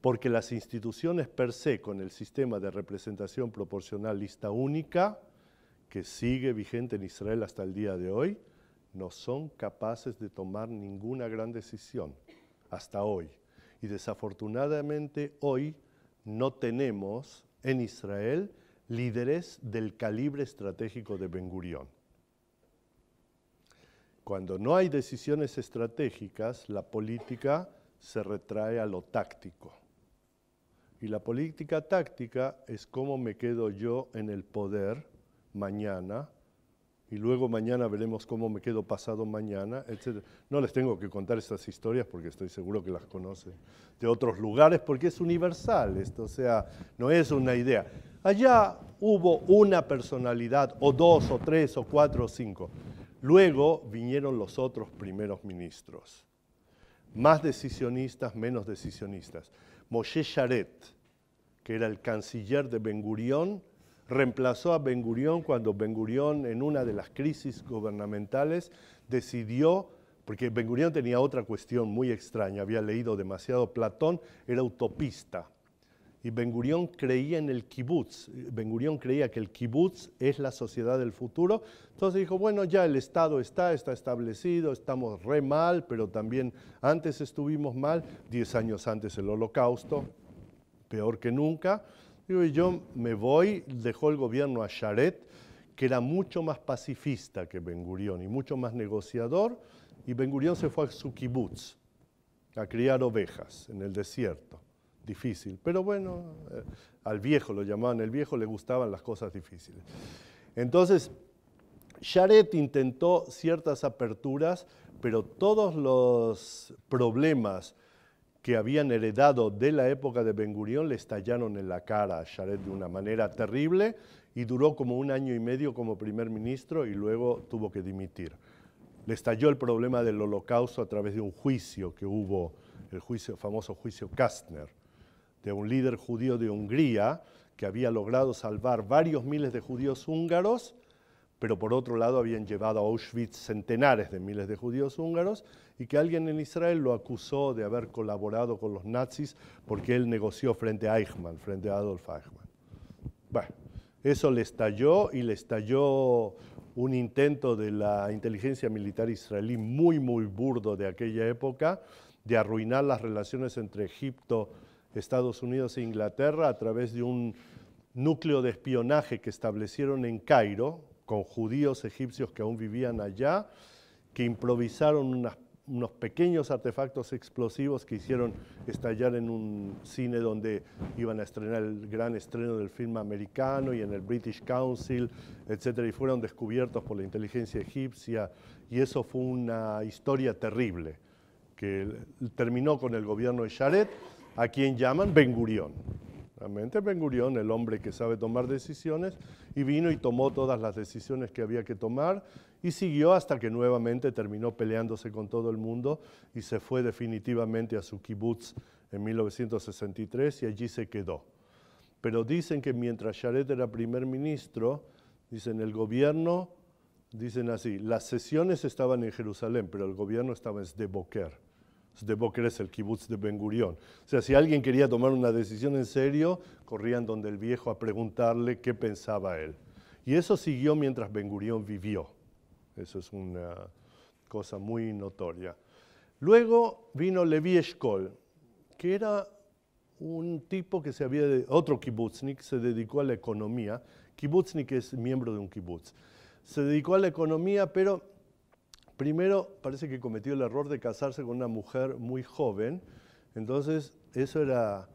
Porque las instituciones per se, con el sistema de representación proporcional lista única, que sigue vigente en Israel hasta el día de hoy, no son capaces de tomar ninguna gran decisión hasta hoy. Y desafortunadamente hoy no tenemos en Israel líderes del calibre estratégico de Ben Gurión. Cuando no hay decisiones estratégicas, la política se retrae a lo táctico. Y la política táctica es cómo me quedo yo en el poder mañana y luego mañana veremos cómo me quedo pasado mañana, etc. No les tengo que contar estas historias porque estoy seguro que las conocen de otros lugares porque es universal esto, o sea, no es una idea. Allá hubo una personalidad o dos o tres o cuatro o cinco. Luego vinieron los otros primeros ministros, más decisionistas, menos decisionistas. Moshe Sharet, que era el canciller de Ben Gurión, reemplazó a Ben Gurión cuando Ben Gurión en una de las crisis gubernamentales decidió porque Ben Gurión tenía otra cuestión muy extraña, había leído demasiado Platón, era utopista. Y Ben Gurión creía en el kibutz, Ben Gurión creía que el kibutz es la sociedad del futuro, entonces dijo, bueno, ya el Estado está, está establecido, estamos re mal, pero también antes estuvimos mal, diez años antes el holocausto, peor que nunca, y yo me voy, dejó el gobierno a Sharet, que era mucho más pacifista que Ben Gurión y mucho más negociador, y Ben Gurión se fue a su kibutz, a criar ovejas en el desierto. Difícil, pero bueno, eh, al viejo lo llamaban, el viejo le gustaban las cosas difíciles. Entonces, Sharet intentó ciertas aperturas, pero todos los problemas que habían heredado de la época de Ben Gurión le estallaron en la cara a Sharet de una manera terrible y duró como un año y medio como primer ministro y luego tuvo que dimitir. Le estalló el problema del holocausto a través de un juicio que hubo, el famoso juicio Kastner, de un líder judío de Hungría que había logrado salvar varios miles de judíos húngaros pero por otro lado habían llevado a Auschwitz centenares de miles de judíos húngaros y que alguien en Israel lo acusó de haber colaborado con los nazis porque él negoció frente a Eichmann, frente a Adolf Eichmann. Bueno, eso le estalló y le estalló un intento de la inteligencia militar israelí muy, muy burdo de aquella época de arruinar las relaciones entre Egipto, Estados Unidos e Inglaterra a través de un núcleo de espionaje que establecieron en Cairo, con judíos egipcios que aún vivían allá, que improvisaron unos pequeños artefactos explosivos que hicieron estallar en un cine donde iban a estrenar el gran estreno del film americano y en el British Council, etc. Y fueron descubiertos por la inteligencia egipcia y eso fue una historia terrible que terminó con el gobierno de Sharet, a quien llaman Ben Gurión. Realmente Ben Gurión, el hombre que sabe tomar decisiones, y vino y tomó todas las decisiones que había que tomar y siguió hasta que nuevamente terminó peleándose con todo el mundo y se fue definitivamente a su kibutz en 1963 y allí se quedó. Pero dicen que mientras Sharet era primer ministro, dicen el gobierno, dicen así, las sesiones estaban en Jerusalén, pero el gobierno estaba en Sdeboker de Boker es el kibutz de Ben Gurión. O sea, si alguien quería tomar una decisión en serio, corrían donde el viejo a preguntarle qué pensaba él. Y eso siguió mientras Ben Gurión vivió. Eso es una cosa muy notoria. Luego vino Levi Eshkol, que era un tipo que se había, otro kibutznik, se dedicó a la economía. Kibutznik es miembro de un kibutz. Se dedicó a la economía, pero Primero, parece que cometió el error de casarse con una mujer muy joven, entonces eso era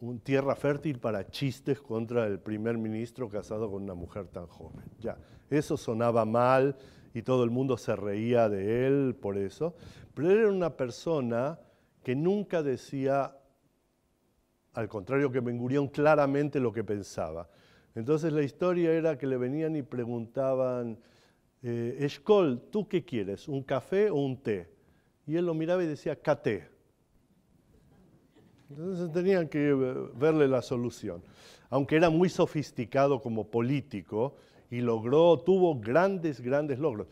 un tierra fértil para chistes contra el primer ministro casado con una mujer tan joven. Ya, eso sonaba mal y todo el mundo se reía de él por eso, pero era una persona que nunca decía, al contrario que Ben claramente lo que pensaba. Entonces la historia era que le venían y preguntaban, eh, Escol, ¿tú qué quieres? ¿Un café o un té? Y él lo miraba y decía, caté. Entonces tenían que eh, verle la solución. Aunque era muy sofisticado como político y logró, tuvo grandes, grandes logros.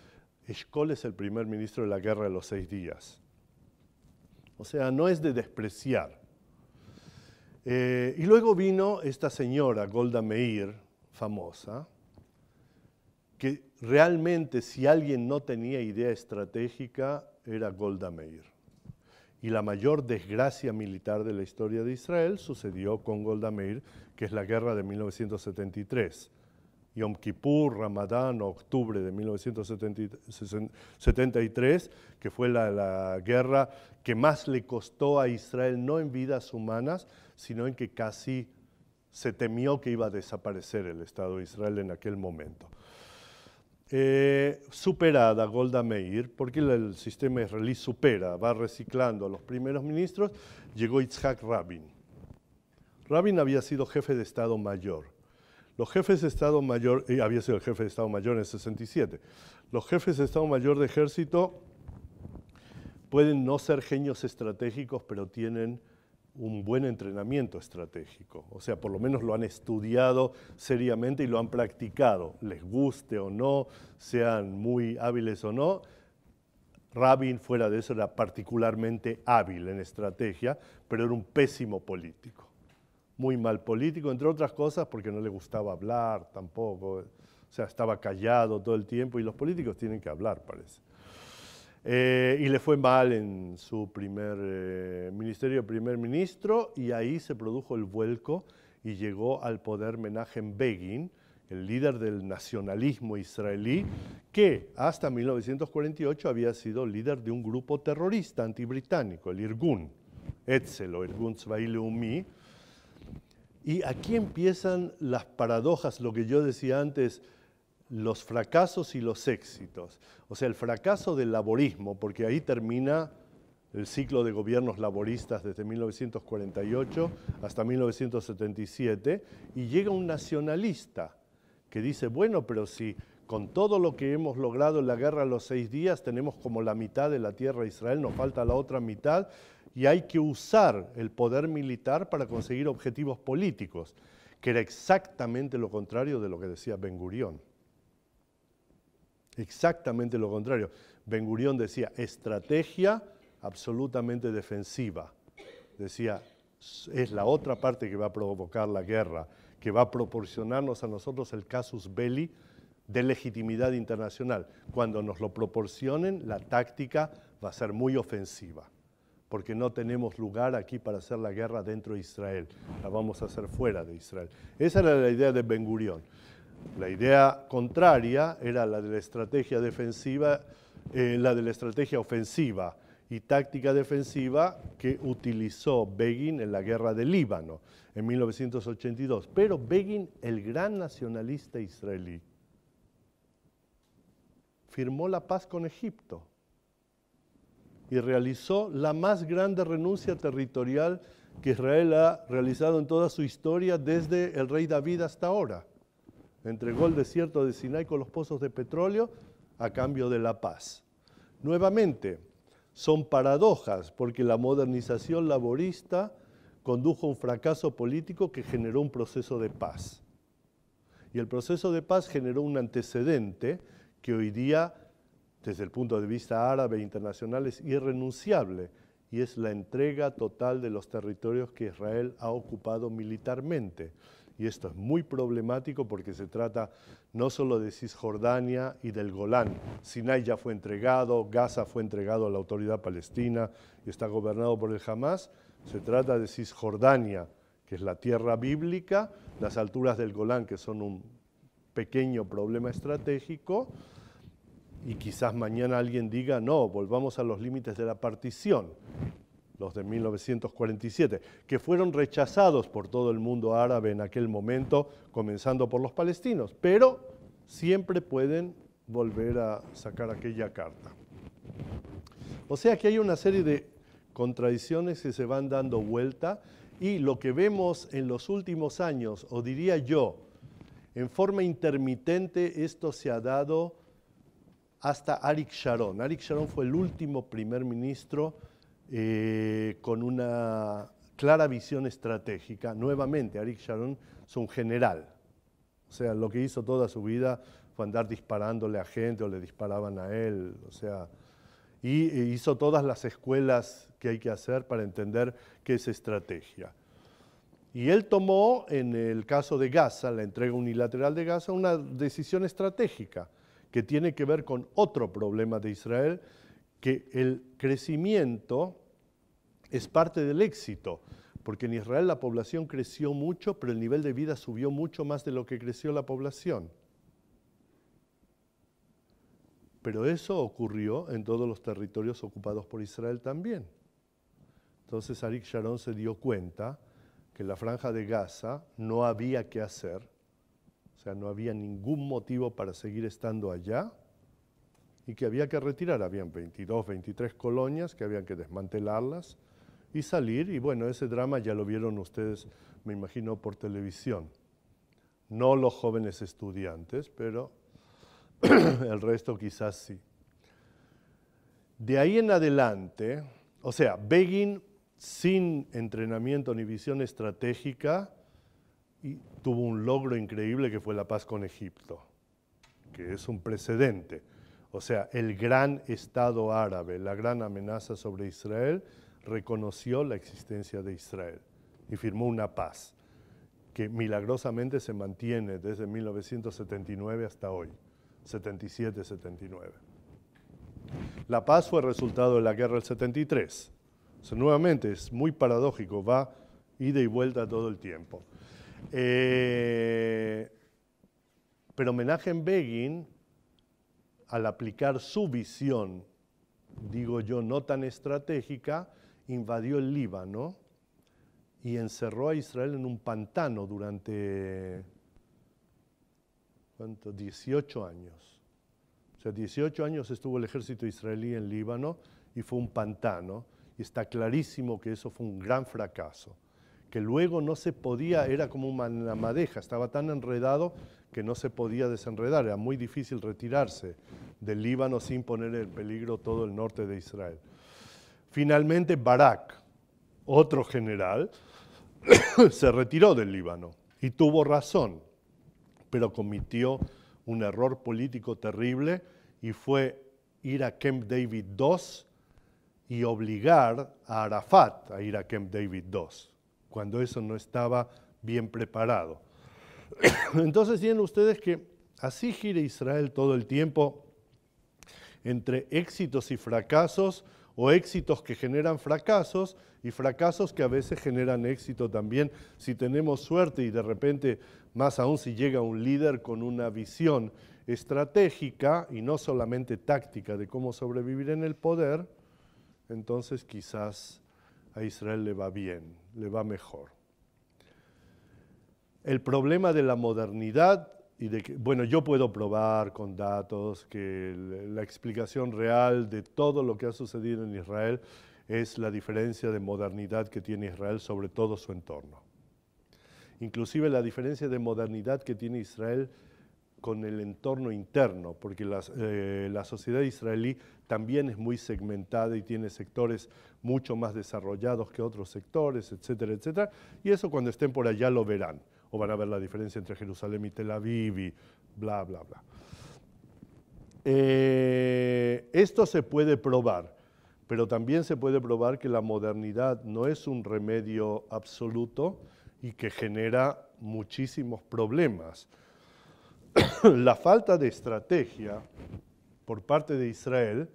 Escol es el primer ministro de la Guerra de los Seis Días. O sea, no es de despreciar. Eh, y luego vino esta señora, Golda Meir, famosa, que realmente si alguien no tenía idea estratégica era Golda Meir. Y la mayor desgracia militar de la historia de Israel sucedió con Golda Meir, que es la guerra de 1973. Yom Kippur, Ramadán, octubre de 1973, que fue la, la, guerra que más le costó a Israel, no en vidas humanas, sino en que casi se temió que iba a desaparecer el Estado de Israel en aquel momento. Eh, superada Golda Meir, porque el, sistema israelí supera, va reciclando a los primeros ministros, llegó Yitzhak Rabin. Rabin había sido jefe de Estado Mayor. Los jefes de Estado Mayor, eh, había sido el jefe de Estado Mayor en el 67. Los jefes de Estado Mayor de Ejército pueden no ser genios estratégicos, pero tienen un buen entrenamiento estratégico, o sea, por lo menos lo han estudiado seriamente y lo han practicado, les guste o no, sean muy hábiles o no. Rabin, fuera de eso, era particularmente hábil en estrategia, pero era un pésimo político, muy mal político, entre otras cosas porque no le gustaba hablar tampoco, o sea, estaba callado todo el tiempo y los políticos tienen que hablar, parece. Eh, y le fue mal en su primer eh, ministerio primer ministro y ahí se produjo el vuelco y llegó al poder Menachem Begin, el líder del nacionalismo israelí, que hasta 1948 había sido líder de un grupo terrorista antibritánico, el Irgun, Etzel o Irgun Tzvai Y aquí empiezan las paradojas, lo que yo decía antes, los fracasos y los éxitos. O sea, el fracaso del laborismo, porque ahí termina el ciclo de gobiernos laboristas desde 1948 hasta 1977, y llega un nacionalista que dice, bueno, pero si con todo lo que hemos logrado en la guerra de los seis días, tenemos como la mitad de la tierra de Israel, nos falta la otra mitad, y hay que usar el poder militar para conseguir objetivos políticos, que era exactamente lo contrario de lo que decía Ben Gurión. Exactamente lo contrario. Ben Gurión decía, estrategia absolutamente defensiva. Decía, es la otra parte que va a provocar la guerra, que va a proporcionarnos a nosotros el casus belli de legitimidad internacional. Cuando nos lo proporcionen, la táctica va a ser muy ofensiva, porque no tenemos lugar aquí para hacer la guerra dentro de Israel, la vamos a hacer fuera de Israel. Esa era la idea de Ben Gurión. La idea contraria era la de la estrategia defensiva, eh, la de la estrategia ofensiva y táctica defensiva que utilizó Begin en la guerra del Líbano en 1982. Pero Begin, el gran nacionalista israelí, firmó la paz con Egipto y realizó la más grande renuncia territorial que Israel ha realizado en toda su historia desde el rey David hasta ahora entregó el desierto de Sinai con los pozos de petróleo a cambio de la paz. Nuevamente, son paradojas porque la modernización laborista condujo a un fracaso político que generó un proceso de paz. Y el proceso de paz generó un antecedente que hoy día, desde el punto de vista árabe e internacional, es irrenunciable, y es la entrega total de los territorios que Israel ha ocupado militarmente y esto es muy problemático porque se trata no solo de Cisjordania y del Golán. Sinai ya fue entregado, Gaza fue entregado a la autoridad palestina y está gobernado por el Hamas. Se trata de Cisjordania, que es la tierra bíblica, las alturas del Golán, que son un pequeño problema estratégico, y quizás mañana alguien diga, no, volvamos a los límites de la partición los de 1947, que fueron rechazados por todo el mundo árabe en aquel momento, comenzando por los palestinos, pero siempre pueden volver a sacar aquella carta. O sea que hay una serie de contradicciones que se van dando vuelta y lo que vemos en los últimos años, o diría yo, en forma intermitente esto se ha dado hasta Arik Sharon. Arik Sharon fue el último primer ministro eh, con una clara visión estratégica. Nuevamente, Arik Sharon es un general. O sea, lo que hizo toda su vida fue andar disparándole a gente o le disparaban a él. O sea, y e hizo todas las escuelas que hay que hacer para entender qué es estrategia. Y él tomó, en el caso de Gaza, la entrega unilateral de Gaza, una decisión estratégica que tiene que ver con otro problema de Israel, que el crecimiento es parte del éxito, porque en Israel la población creció mucho, pero el nivel de vida subió mucho más de lo que creció la población. Pero eso ocurrió en todos los territorios ocupados por Israel también. Entonces Arik Sharon se dio cuenta que la franja de Gaza no había qué hacer, o sea, no había ningún motivo para seguir estando allá, y que había que retirar. Habían 22, 23 colonias que habían que desmantelarlas y salir. Y bueno, ese drama ya lo vieron ustedes, me imagino, por televisión. No los jóvenes estudiantes, pero <clears throat> el resto quizás sí. De ahí en adelante, o sea, Begin sin entrenamiento ni visión estratégica y tuvo un logro increíble que fue la paz con Egipto, que es un precedente o sea, el gran Estado árabe, la gran amenaza sobre Israel, reconoció la existencia de Israel y firmó una paz que milagrosamente se mantiene desde 1979 hasta hoy, 77-79. La paz fue resultado de la guerra del 73. nuevamente es muy paradójico, va ida y vuelta todo el tiempo. Eh, pero homenaje en Begin al aplicar su visión, digo yo, no tan estratégica, invadió el Líbano y encerró a Israel en un pantano durante ¿cuánto? 18 años. O sea, 18 años estuvo el ejército israelí en Líbano y fue un pantano. Y está clarísimo que eso fue un gran fracaso. Que luego no se podía, era como una madeja, estaba tan enredado que no se podía desenredar, era muy difícil retirarse del Líbano sin poner en peligro todo el norte de Israel. Finalmente Barak, otro general, <coughs> se retiró del Líbano y tuvo razón, pero cometió un error político terrible y fue ir a Camp David II y obligar a Arafat a ir a Camp David II, cuando eso no estaba bien preparado. <coughs> Entonces tienen ustedes que así gira Israel todo el tiempo entre éxitos y fracasos, o éxitos que generan fracasos y fracasos que a veces generan éxito también si tenemos suerte y de repente, más aún si llega un líder con una visión estratégica y no solamente táctica de cómo sobrevivir en el poder, entonces quizás a Israel le va bien, le va mejor el problema de la modernidad y de que, bueno, yo puedo probar con datos que la explicación real de todo lo que ha sucedido en Israel es la diferencia de modernidad que tiene Israel sobre todo su entorno. Inclusive la diferencia de modernidad que tiene Israel con el entorno interno, porque eh, la sociedad israelí también es muy segmentada y tiene sectores mucho más desarrollados que otros sectores, etcétera, etcétera. Y eso cuando estén por allá lo verán o van a ver la diferencia entre Jerusalén y Tel Aviv y bla, bla, bla. Eh, esto se puede probar, pero también se puede probar que la modernidad no es un remedio absoluto y que genera muchísimos problemas. <coughs> la falta de estrategia por parte de Israel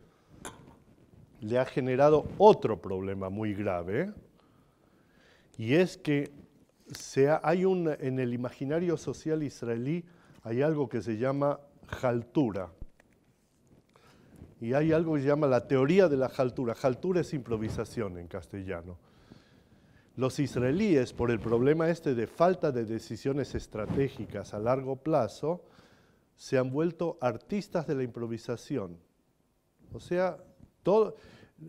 le ha generado otro problema muy grave, y es que hay un, en el imaginario social israelí hay algo que se llama jaltura. Y hay algo que se llama la teoría de la jaltura. Jaltura es improvisación en castellano. Los israelíes, por el problema este de falta de decisiones estratégicas a largo plazo, se han vuelto artistas de la improvisación. O sea, todo,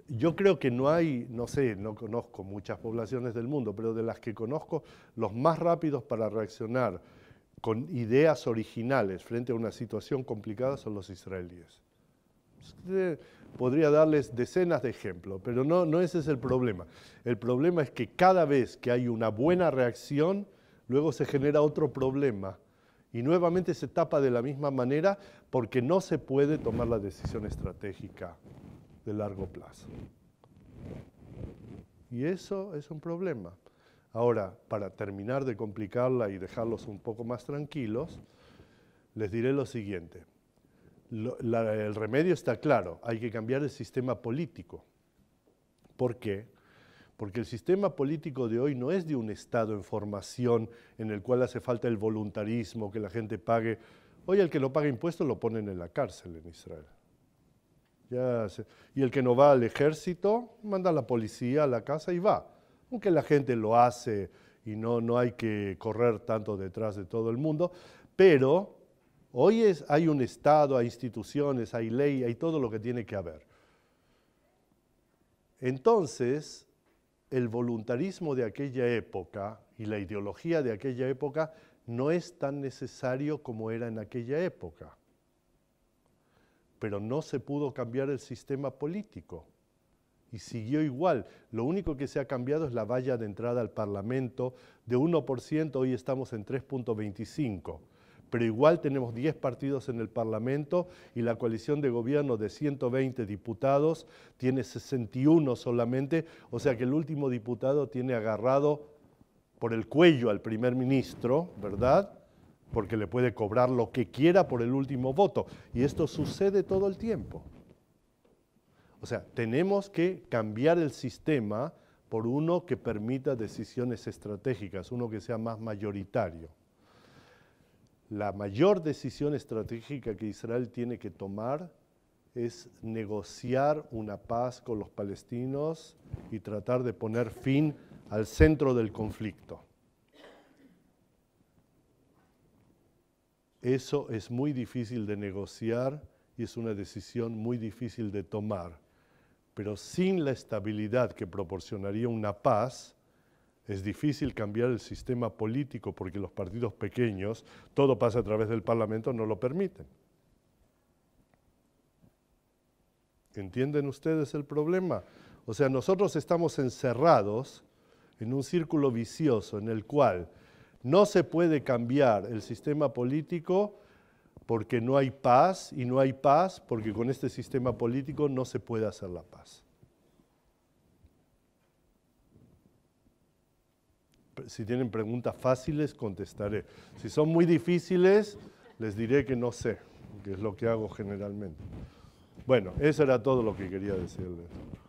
yo creo que no hay, no sé, no conozco muchas poblaciones del mundo, pero de las que conozco, los más rápidos para reaccionar con ideas originales frente a una situación complicada son los israelíes. Eh, podría darles decenas de ejemplos, pero no, no ese es el problema. El problema es que cada vez que hay una buena reacción, luego se genera otro problema y nuevamente se tapa de la misma manera porque no se puede tomar la decisión estratégica de largo plazo. Y eso es un problema. Ahora, para terminar de complicarla y dejarlos un poco más tranquilos, les diré lo siguiente. el remedio está claro, hay que cambiar el sistema político. ¿Por qué? Porque el sistema político de hoy no es de un Estado en formación en el cual hace falta el voluntarismo, que la gente pague. Hoy el que lo paga impuestos lo ponen en la cárcel en Israel y el que no va al ejército, manda a la policía a la casa y va. Aunque la gente lo hace y no, no hay que correr tanto detrás de todo el mundo, pero hoy es, hay un Estado, hay instituciones, hay ley, hay todo lo que tiene que haber. Entonces, el voluntarismo de aquella época y la ideología de aquella época no es tan necesario como era en aquella época pero no se pudo cambiar el sistema político. Y siguió igual. Lo único que se ha cambiado es la valla de entrada al Parlamento. De 1%, hoy estamos en 3.25. Pero igual tenemos 10 partidos en el Parlamento y la coalición de gobierno de 120 diputados tiene 61 solamente. O sea que el último diputado tiene agarrado por el cuello al primer ministro, ¿verdad? porque le puede cobrar lo que quiera por el último voto. Y esto sucede todo el tiempo. O sea, tenemos que cambiar el sistema por uno que permita decisiones estratégicas, uno que sea más mayoritario. La mayor decisión estratégica que Israel tiene que tomar es negociar una paz con los palestinos y tratar de poner fin al centro del conflicto. Eso es muy difícil de negociar y es una decisión muy difícil de tomar. Pero sin la estabilidad que proporcionaría una paz, es difícil cambiar el sistema político porque los partidos pequeños, todo pasa a través del Parlamento, no lo permiten. ¿Entienden ustedes el problema? O sea, nosotros estamos encerrados en un círculo vicioso en el cual no se puede cambiar el sistema político porque no hay paz y no hay paz porque con este sistema político no se puede hacer la paz. Si tienen preguntas fáciles, contestaré. Si son muy difíciles, les diré que no sé, que es lo que hago generalmente. Bueno, eso era todo lo que quería decirles.